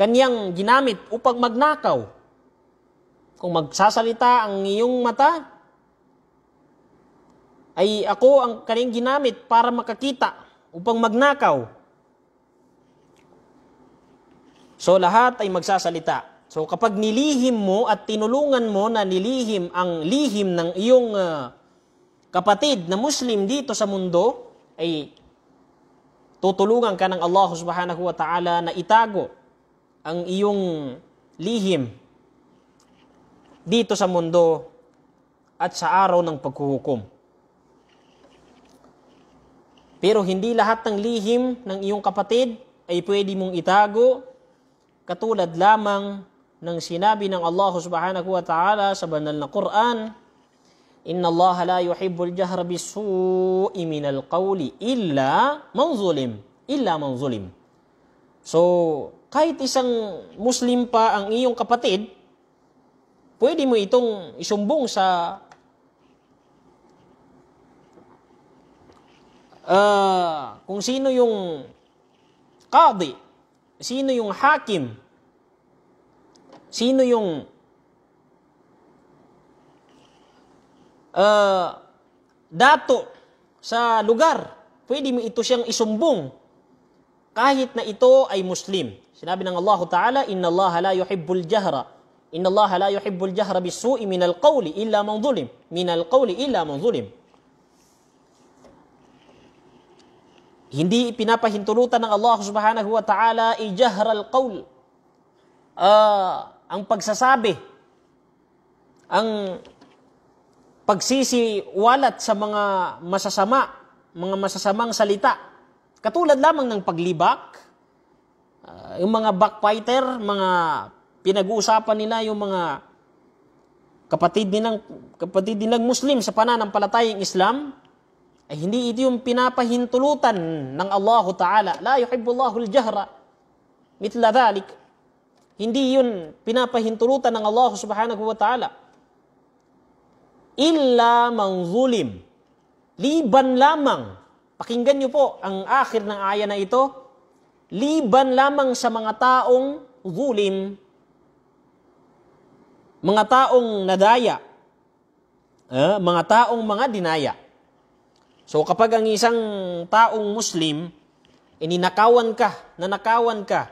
S1: kaniyang ginamit upang magnakaw. Kung magsasalita ang iyong mata, ay ako ang kaniyang ginamit para makakita upang magnakaw. So lahat ay magsasalita. So kapag nilihim mo at tinulungan mo na nilihim ang lihim ng iyong uh, kapatid na Muslim dito sa mundo, ay tutulungan ka ng Allah subhanahu wa ta'ala na itago ang iyong lihim dito sa mundo at sa araw ng paghuhukom. Pero hindi lahat ng lihim ng iyong kapatid ay pwede mong itago katulad lamang ng sinabi ng Allah subhanahu wa ta'ala sa banal na Quran Inna Allah la yuhibbul jahra bisu'i minal qawli illa man zulim. Illa man zulim. So, kahit isang Muslim pa ang iyong kapatid, pwede mo itong isumbong sa uh, kung sino yung qadi, sino yung hakim, sino yung uh, dato sa lugar. Pwede mo ito siyang isumbong kahit na ito ay Muslim. Sinabi ng Allah Ta'ala, Inna Allah la yuhibbul jahra. Inna Allah la yuhibbul jahra bisu'i minal qawli illa man zulim. Minal qawli illa man zulim. Hindi pinapahintulutan ng Allah Subhanahu wa Ta'ala ijahra al-qawl. Uh, ang pagsasabi, ang pagsisiwalat sa mga masasama, mga masasamang salita. Katulad lamang ng paglibak, uh, yung mga backfighter, mga pinag-uusapan nila yung mga kapatid din ng kapatid din ng Muslim sa pananampalatayang Islam ay hindi ito yung pinapahintulutan ng Allahu Ta'ala. La yuhibbullahu al-jahra mitla dhalik. Hindi yun pinapahintulutan ng Allah Subhanahu wa Ta'ala illa zulim. Liban lamang. Pakinggan niyo po ang akhir ng aya na ito. Liban lamang sa mga taong zulim. Mga taong nadaya. Eh, mga taong mga dinaya. So kapag ang isang taong Muslim, ininakawan ka, nanakawan ka,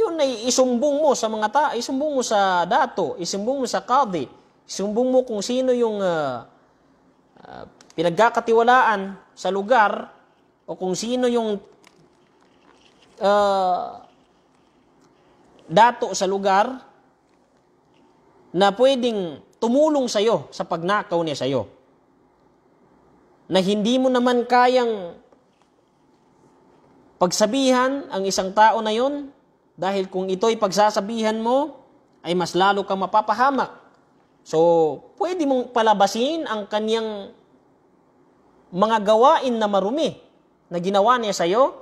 S1: yun ay isumbong mo sa mga tao, isumbong mo sa dato, isumbong mo sa kadi, Isumbong mo kung sino yung uh, uh, pinagkakatiwalaan sa lugar o kung sino yung uh, dato sa lugar na pwedeng tumulong sa iyo sa pagnakaw niya sa iyo. Na hindi mo naman kayang pagsabihan ang isang tao na yon dahil kung ito'y pagsasabihan mo, ay mas lalo kang mapapahamak. So, pwede mong palabasin ang kaniyang mga gawain na marumi na ginawa niya sa iyo.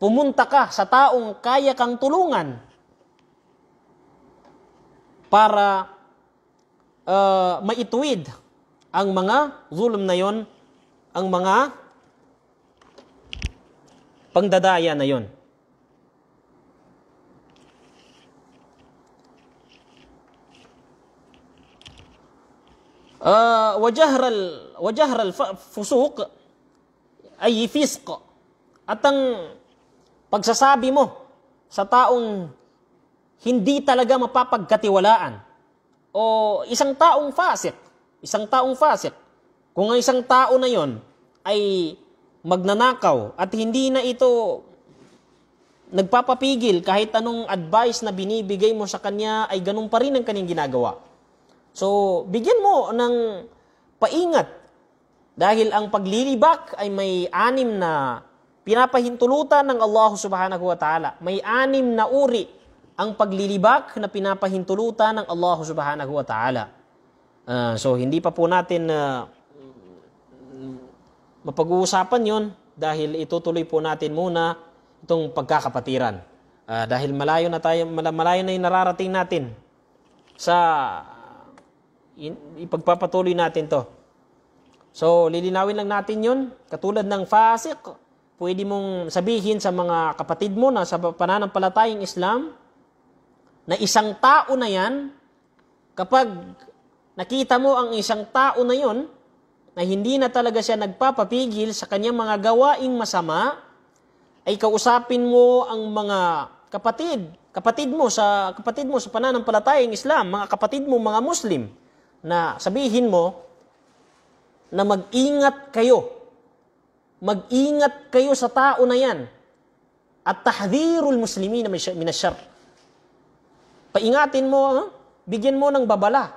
S1: Pumunta ka sa taong kaya kang tulungan para uh, maituwid ang mga zulm na yon, ang mga pangdadaya na yon. آه وجهر ال وجهر الفusuk ay fisq at ang pagsasabi mo sa taong hindi talaga mapapagkatiwalaan o isang taong fasik isang taong fasik kung ang isang tao na yon ay magnanakaw at hindi na ito nagpapapigil kahit anong advice na binibigay mo sa kanya ay ganun pa rin ang kanyang ginagawa So, bigyan mo ng paingat dahil ang paglilibak ay may anim na pinapahintulutan ng Allah subhanahu wa ta'ala. May anim na uri ang paglilibak na pinapahintulutan ng Allah subhanahu wa ta'ala. Uh, so, hindi pa po natin uh, mapag-uusapan yon dahil itutuloy po natin muna itong pagkakapatiran. Uh, dahil malayo na tayo, malayo na yung nararating natin sa ipagpapatuloy natin to. So, lilinawin lang natin yun. Katulad ng fasik, pwede mong sabihin sa mga kapatid mo na sa pananampalatayang Islam, na isang tao na yan, kapag nakita mo ang isang tao na yon, na hindi na talaga siya nagpapapigil sa kanyang mga gawaing masama, ay kausapin mo ang mga kapatid, kapatid mo sa kapatid mo sa pananampalatayang Islam, mga kapatid mo mga Muslim na sabihin mo na mag-ingat kayo. Mag-ingat kayo sa tao na yan. At tahdhirul muslimin na minasyar. Paingatin mo, huh? Ano? bigyan mo ng babala.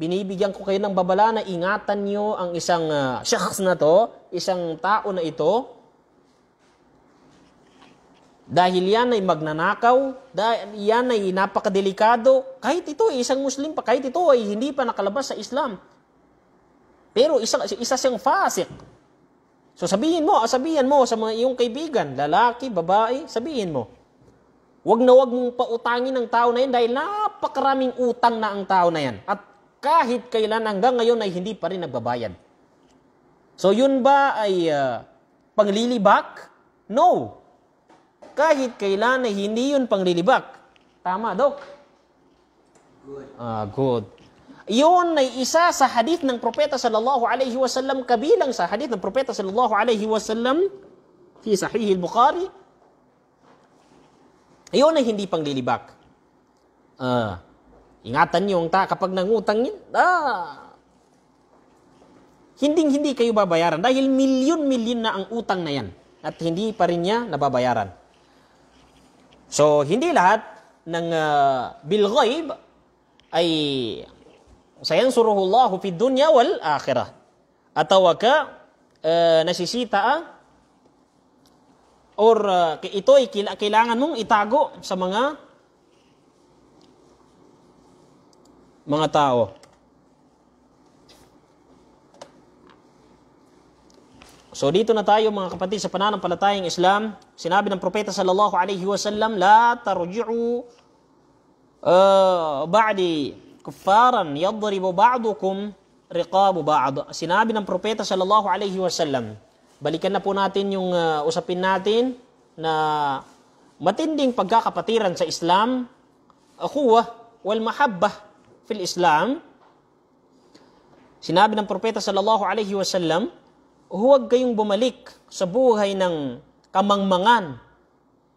S1: Binibigyan ko kayo ng babala na ingatan nyo ang isang uh, ah, syakhs na to, isang tao na ito, dahil yan ay magnanakaw, dahil yan ay napakadelikado, kahit ito ay isang Muslim pa, kahit ito ay hindi pa nakalabas sa Islam. Pero isa, isa siyang fasik. So sabihin mo, sabihin mo sa mga iyong kaibigan, lalaki, babae, sabihin mo. wag na wag mong pautangin ang tao na yan dahil napakaraming utang na ang tao na yan. At kahit kailan hanggang ngayon ay hindi pa rin nagbabayad. So yun ba ay uh, panglilibak? No kahit kailan ay hindi yun panglilibak. Tama, Dok? Good. Ah, good. Iyon ay isa sa hadith ng propeta sallallahu alaihi wasallam kabilang sa hadith ng propeta sallallahu alaihi wasallam fi sahih al-Bukhari. Iyon ay hindi panglilibak. Ah, ingatan niyo ta kapag nangutang yun. Ah, hinding-hindi kayo babayaran dahil milyon-milyon na ang utang na yan at hindi pa rin niya nababayaran. So, hindi lahat ng uh, bil-ghaib ay sayansuruhullahu fid dunya wal akhirah. Atawaka uh, nasisita ah, or uh, ah, ito ay kailangan mong itago sa mga mga tao. So dito na tayo mga kapatid sa pananampalatayang Islam, sinabi ng propeta sallallahu alaihi wasallam, la tarji'u uh, ba'di kuffaran yadribu ba'dukum riqabu ba'd. Sinabi ng propeta sallallahu alaihi wasallam, balikan na po natin yung uh, usapin natin na matinding pagkakapatiran sa Islam, akuwa wal mahabba fil Islam. Sinabi ng propeta sallallahu alaihi wasallam, huwag kayong bumalik sa buhay ng kamangmangan,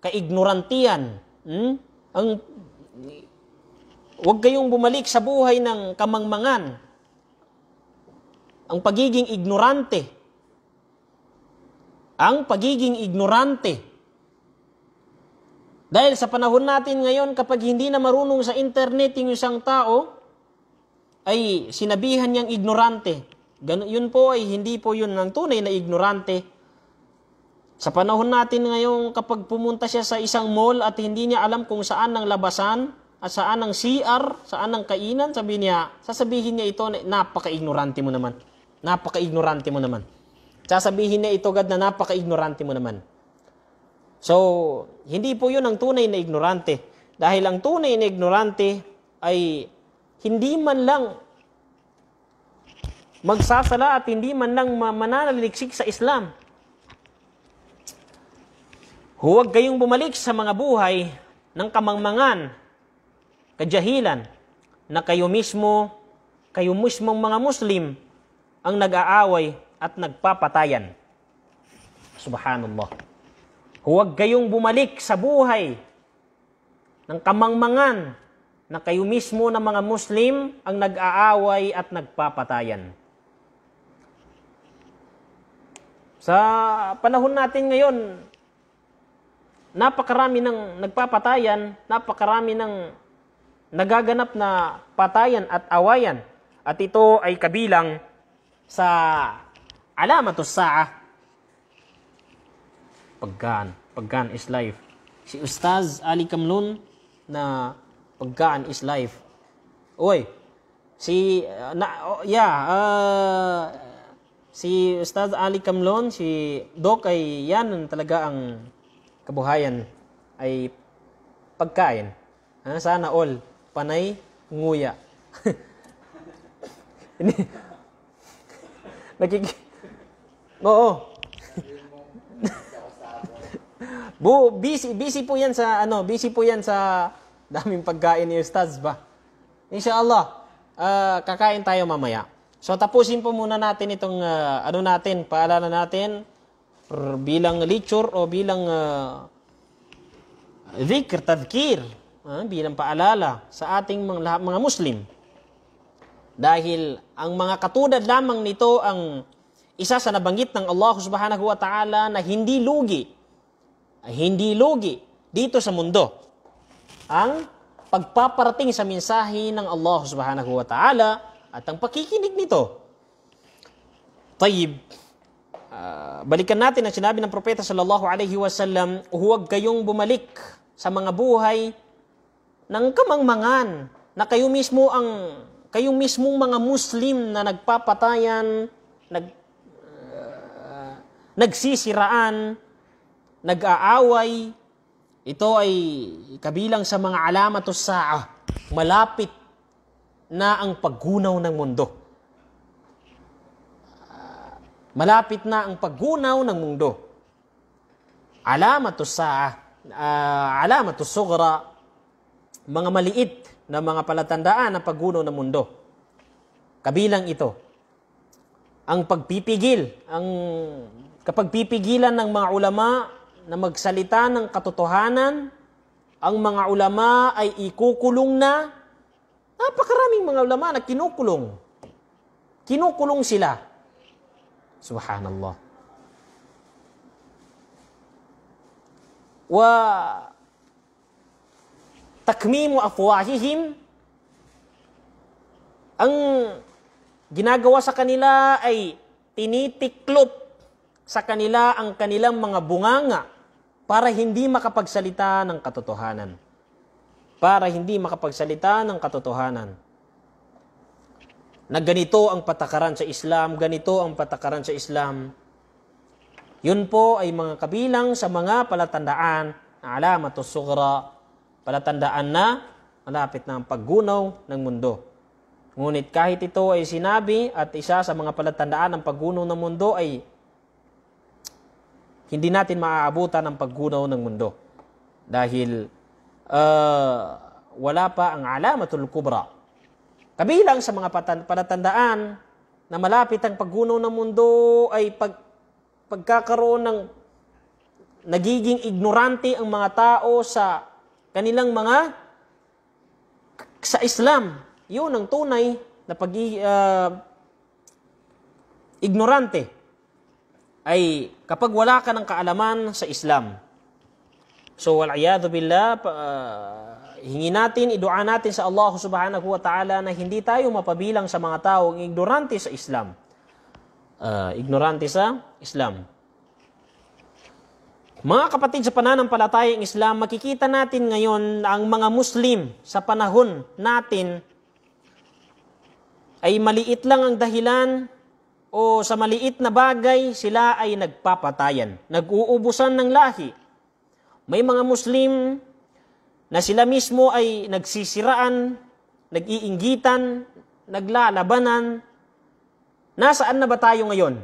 S1: kaignorantiyan. Hmm? Ang, huwag kayong bumalik sa buhay ng kamangmangan, ang pagiging ignorante. Ang pagiging ignorante. Dahil sa panahon natin ngayon, kapag hindi na marunong sa internet yung isang tao, ay sinabihan niyang ignorante. Ganun, yun po ay hindi po yun ng tunay na ignorante. Sa panahon natin ngayon, kapag pumunta siya sa isang mall at hindi niya alam kung saan ang labasan, at saan ang CR, saan ang kainan, sabi niya, sasabihin niya ito, napaka-ignorante mo naman. Napaka-ignorante mo naman. Sasabihin niya ito, God, na napaka-ignorante mo naman. So, hindi po yun ang tunay na ignorante. Dahil ang tunay na ignorante ay hindi man lang magsasala at hindi man lang mananaliksik sa Islam. Huwag kayong bumalik sa mga buhay ng kamangmangan, kajahilan, na kayo mismo, kayo mismong mga Muslim ang nag-aaway at nagpapatayan. Subhanallah. Huwag kayong bumalik sa buhay ng kamangmangan na kayo mismo na mga Muslim ang nag-aaway at nagpapatayan. Sa panahon natin ngayon, napakarami ng nagpapatayan, napakarami ng nagaganap na patayan at awayan. At ito ay kabilang sa alamatus sa'a. Pagkaan. Pagkaan is life. Si Ustaz Ali Kamlun na pagkaan is life. Oy, si, uh, na, oh, yeah, uh, si Ustaz Ali Kamlon, si Doc ay yan talaga ang kabuhayan ay pagkain. Ha? Sana all panay nguya. Nakik Oo. Bu, busy, busy po yan sa ano, busy po yan sa daming pagkain ni Ustaz ba. Inshallah, uh, ah, kakain tayo mamaya. So tapusin po muna natin itong uh, ano natin, paalala natin bilang lecture o bilang uh, dhikr, tadhkir, uh, bilang paalala sa ating mga, mga Muslim. Dahil ang mga katulad lamang nito ang isa sa nabanggit ng Allah subhanahu wa ta'ala na hindi lugi, hindi lugi dito sa mundo. Ang pagpaparating sa mensahe ng Allah subhanahu wa ta'ala at ang pakikinig nito. Tayib, uh, ah, balikan natin ang sinabi ng propeta sallallahu alaihi wasallam, huwag kayong bumalik sa mga buhay ng kamangmangan na kayo mismo ang kayo mismong mga Muslim na nagpapatayan, nag uh, nagsisiraan, nag-aaway, ito ay kabilang sa mga alamatus sa'a, malapit na ang paggunaw ng mundo. Malapit na ang paggunaw ng mundo. Alamatus sa'a, uh, ah, alamatus sugra, mga maliit na mga palatandaan ng paggunaw ng mundo. Kabilang ito, ang pagpipigil, ang kapag pipigilan ng mga ulama na magsalita ng katotohanan, ang mga ulama ay ikukulong na Napakaraming mga ulama na kinukulong. Kinukulong sila. Subhanallah. Wa takmimu afwahihim ang ginagawa sa kanila ay tinitiklop sa kanila ang kanilang mga bunganga para hindi makapagsalita ng katotohanan para hindi makapagsalita ng katotohanan. Na ganito ang patakaran sa Islam, ganito ang patakaran sa Islam. Yun po ay mga kabilang sa mga palatandaan na alamatos sugra, palatandaan na malapit na ang paggunaw ng mundo. Ngunit kahit ito ay sinabi at isa sa mga palatandaan ng paggunaw ng mundo ay hindi natin maaabutan ang paggunaw ng mundo. Dahil uh, wala pa ang alamatul kubra. Kabilang sa mga palatandaan na malapit ang paggunaw ng mundo ay pag, pagkakaroon ng nagiging ignorante ang mga tao sa kanilang mga sa Islam. Yun ang tunay na pag uh, ignorante ay kapag wala ka ng kaalaman sa Islam. So wal iyadu billah, uh, hingi natin, idua natin sa Allah subhanahu wa ta'ala na hindi tayo mapabilang sa mga taong ignorante sa Islam. Uh, ignorante sa Islam. Mga kapatid sa pananampalatayang Islam, makikita natin ngayon na ang mga Muslim sa panahon natin ay maliit lang ang dahilan o sa maliit na bagay sila ay nagpapatayan, nag-uubusan ng lahi. May mga Muslim na sila mismo ay nagsisiraan, nag-iinggitan, naglalabanan. Nasaan na ba tayo ngayon?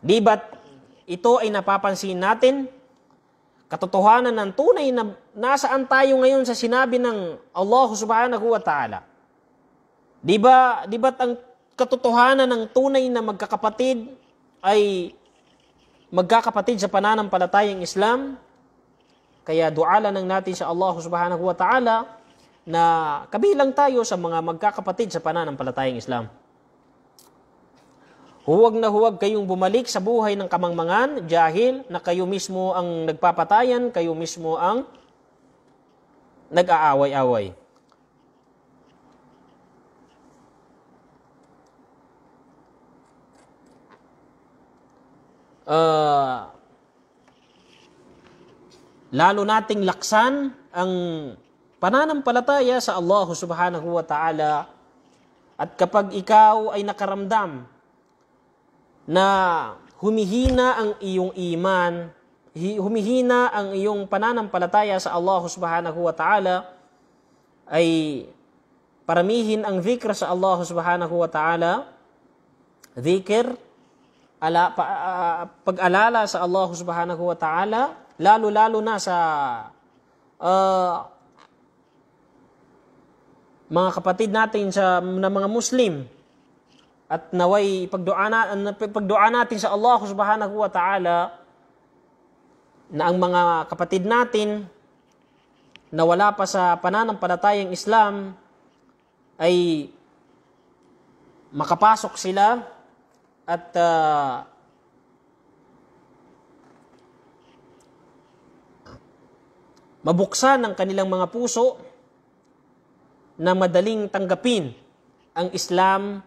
S1: Di ba't ito ay napapansin natin? Katotohanan ng tunay na nasaan tayo ngayon sa sinabi ng Allah subhanahu wa ta'ala. Di ba, di ba't ang katotohanan ng tunay na magkakapatid ay magkakapatid sa pananampalatayang Islam. Kaya duala lang natin sa Allah subhanahu wa ta'ala na kabilang tayo sa mga magkakapatid sa pananampalatayang Islam. Huwag na huwag kayong bumalik sa buhay ng kamangmangan, jahil, na kayo mismo ang nagpapatayan, kayo mismo ang nag-aaway-away. uh, lalo nating laksan ang pananampalataya sa Allah subhanahu wa ta'ala at kapag ikaw ay nakaramdam na humihina ang iyong iman, humihina ang iyong pananampalataya sa Allah subhanahu wa ta'ala, ay paramihin ang zikr sa Allah subhanahu wa ta'ala, zikr, ala, pa, uh, pag-alala sa Allah subhanahu wa ta'ala, lalo-lalo na sa uh, mga kapatid natin sa na mga Muslim at naway pagdua, na, pagdua natin sa Allah subhanahu wa ta'ala na ang mga kapatid natin na wala pa sa pananampalatayang Islam ay makapasok sila at uh, mabuksan ang kanilang mga puso na madaling tanggapin ang Islam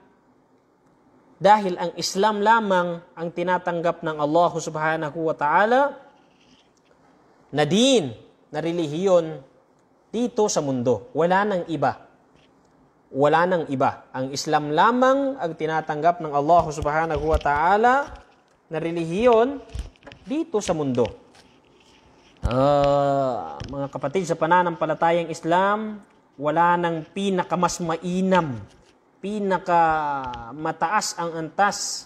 S1: dahil ang Islam lamang ang tinatanggap ng Allah subhanahu wa ta'ala na din, na relihiyon dito sa mundo. Wala nang iba wala nang iba. Ang Islam lamang ang tinatanggap ng Allah subhanahu wa ta'ala na relihiyon dito sa mundo. Uh, mga kapatid, sa pananampalatayang Islam, wala nang pinakamas mainam, pinakamataas ang antas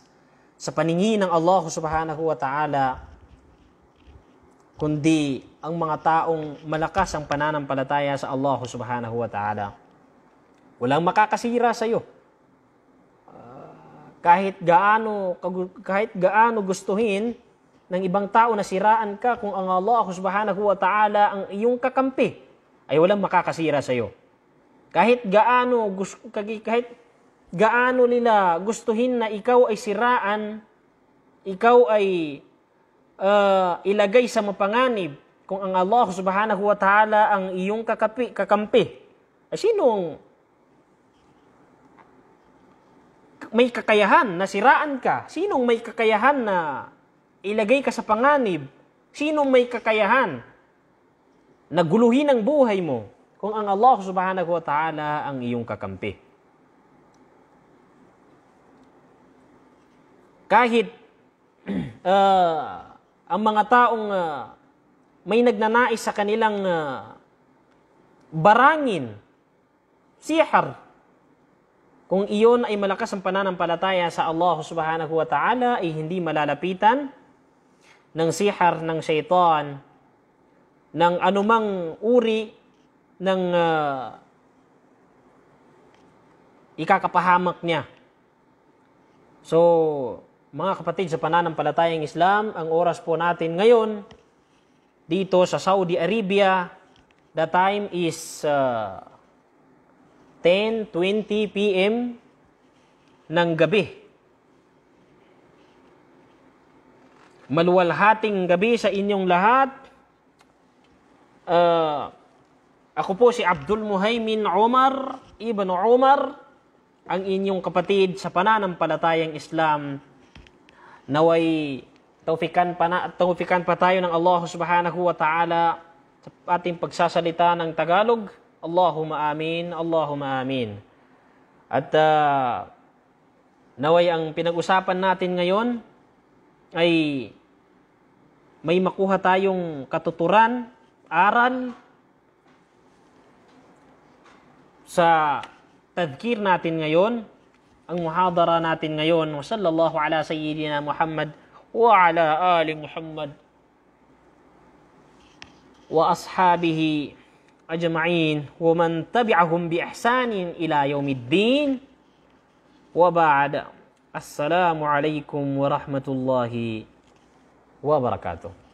S1: sa paningin ng Allah subhanahu wa ta'ala kundi ang mga taong malakas ang pananampalataya sa Allah subhanahu wa ta'ala. Walang makakasira sa iyo. Uh, ah, kahit gaano kahit gaano gustuhin ng ibang tao na siraan ka kung ang Allah Subhanahu wa Ta'ala ang iyong kakampi ay walang makakasira sa iyo. Kahit gaano kahit gaano nila gustuhin na ikaw ay siraan, ikaw ay uh, ilagay sa mapanganib kung ang Allah Subhanahu wa Ta'ala ang iyong kakapi, kakampi. Ay sinong may kakayahan na siraan ka? Sinong may kakayahan na ilagay ka sa panganib? Sinong may kakayahan na guluhin ang buhay mo kung ang Allah subhanahu wa ta'ala ang iyong kakampi? Kahit uh, ang mga taong uh, may nagnanais sa kanilang uh, barangin, sihar, kung iyon ay malakas ang pananampalataya sa Allah subhanahu wa ta'ala ay hindi malalapitan ng sihar ng shaytan, ng anumang uri ng uh, ikakapahamak niya. So, mga kapatid sa pananampalatayang Islam, ang oras po natin ngayon dito sa Saudi Arabia, the time is uh, 10.20 p.m. ng gabi. Maluwalhating gabi sa inyong lahat. Uh, ako po si Abdul Muhaymin Umar, Ibn Umar, ang inyong kapatid sa pananampalatayang Islam. Naway taufikan pa, na, taufikan pa tayo ng Allah subhanahu wa ta'ala sa ating pagsasalita ng Tagalog Allahumma amin, Allahumma amin. At uh, naway ang pinag-usapan natin ngayon ay may makuha tayong katuturan, aral sa tadkir natin ngayon, ang muhadara natin ngayon. Wa sallallahu ala sayyidina Muhammad wa ala ali Muhammad wa ashabihi أجمعين ومن تبعهم بإحسان إلى يوم الدين وبعد السلام عليكم ورحمة الله وبركاته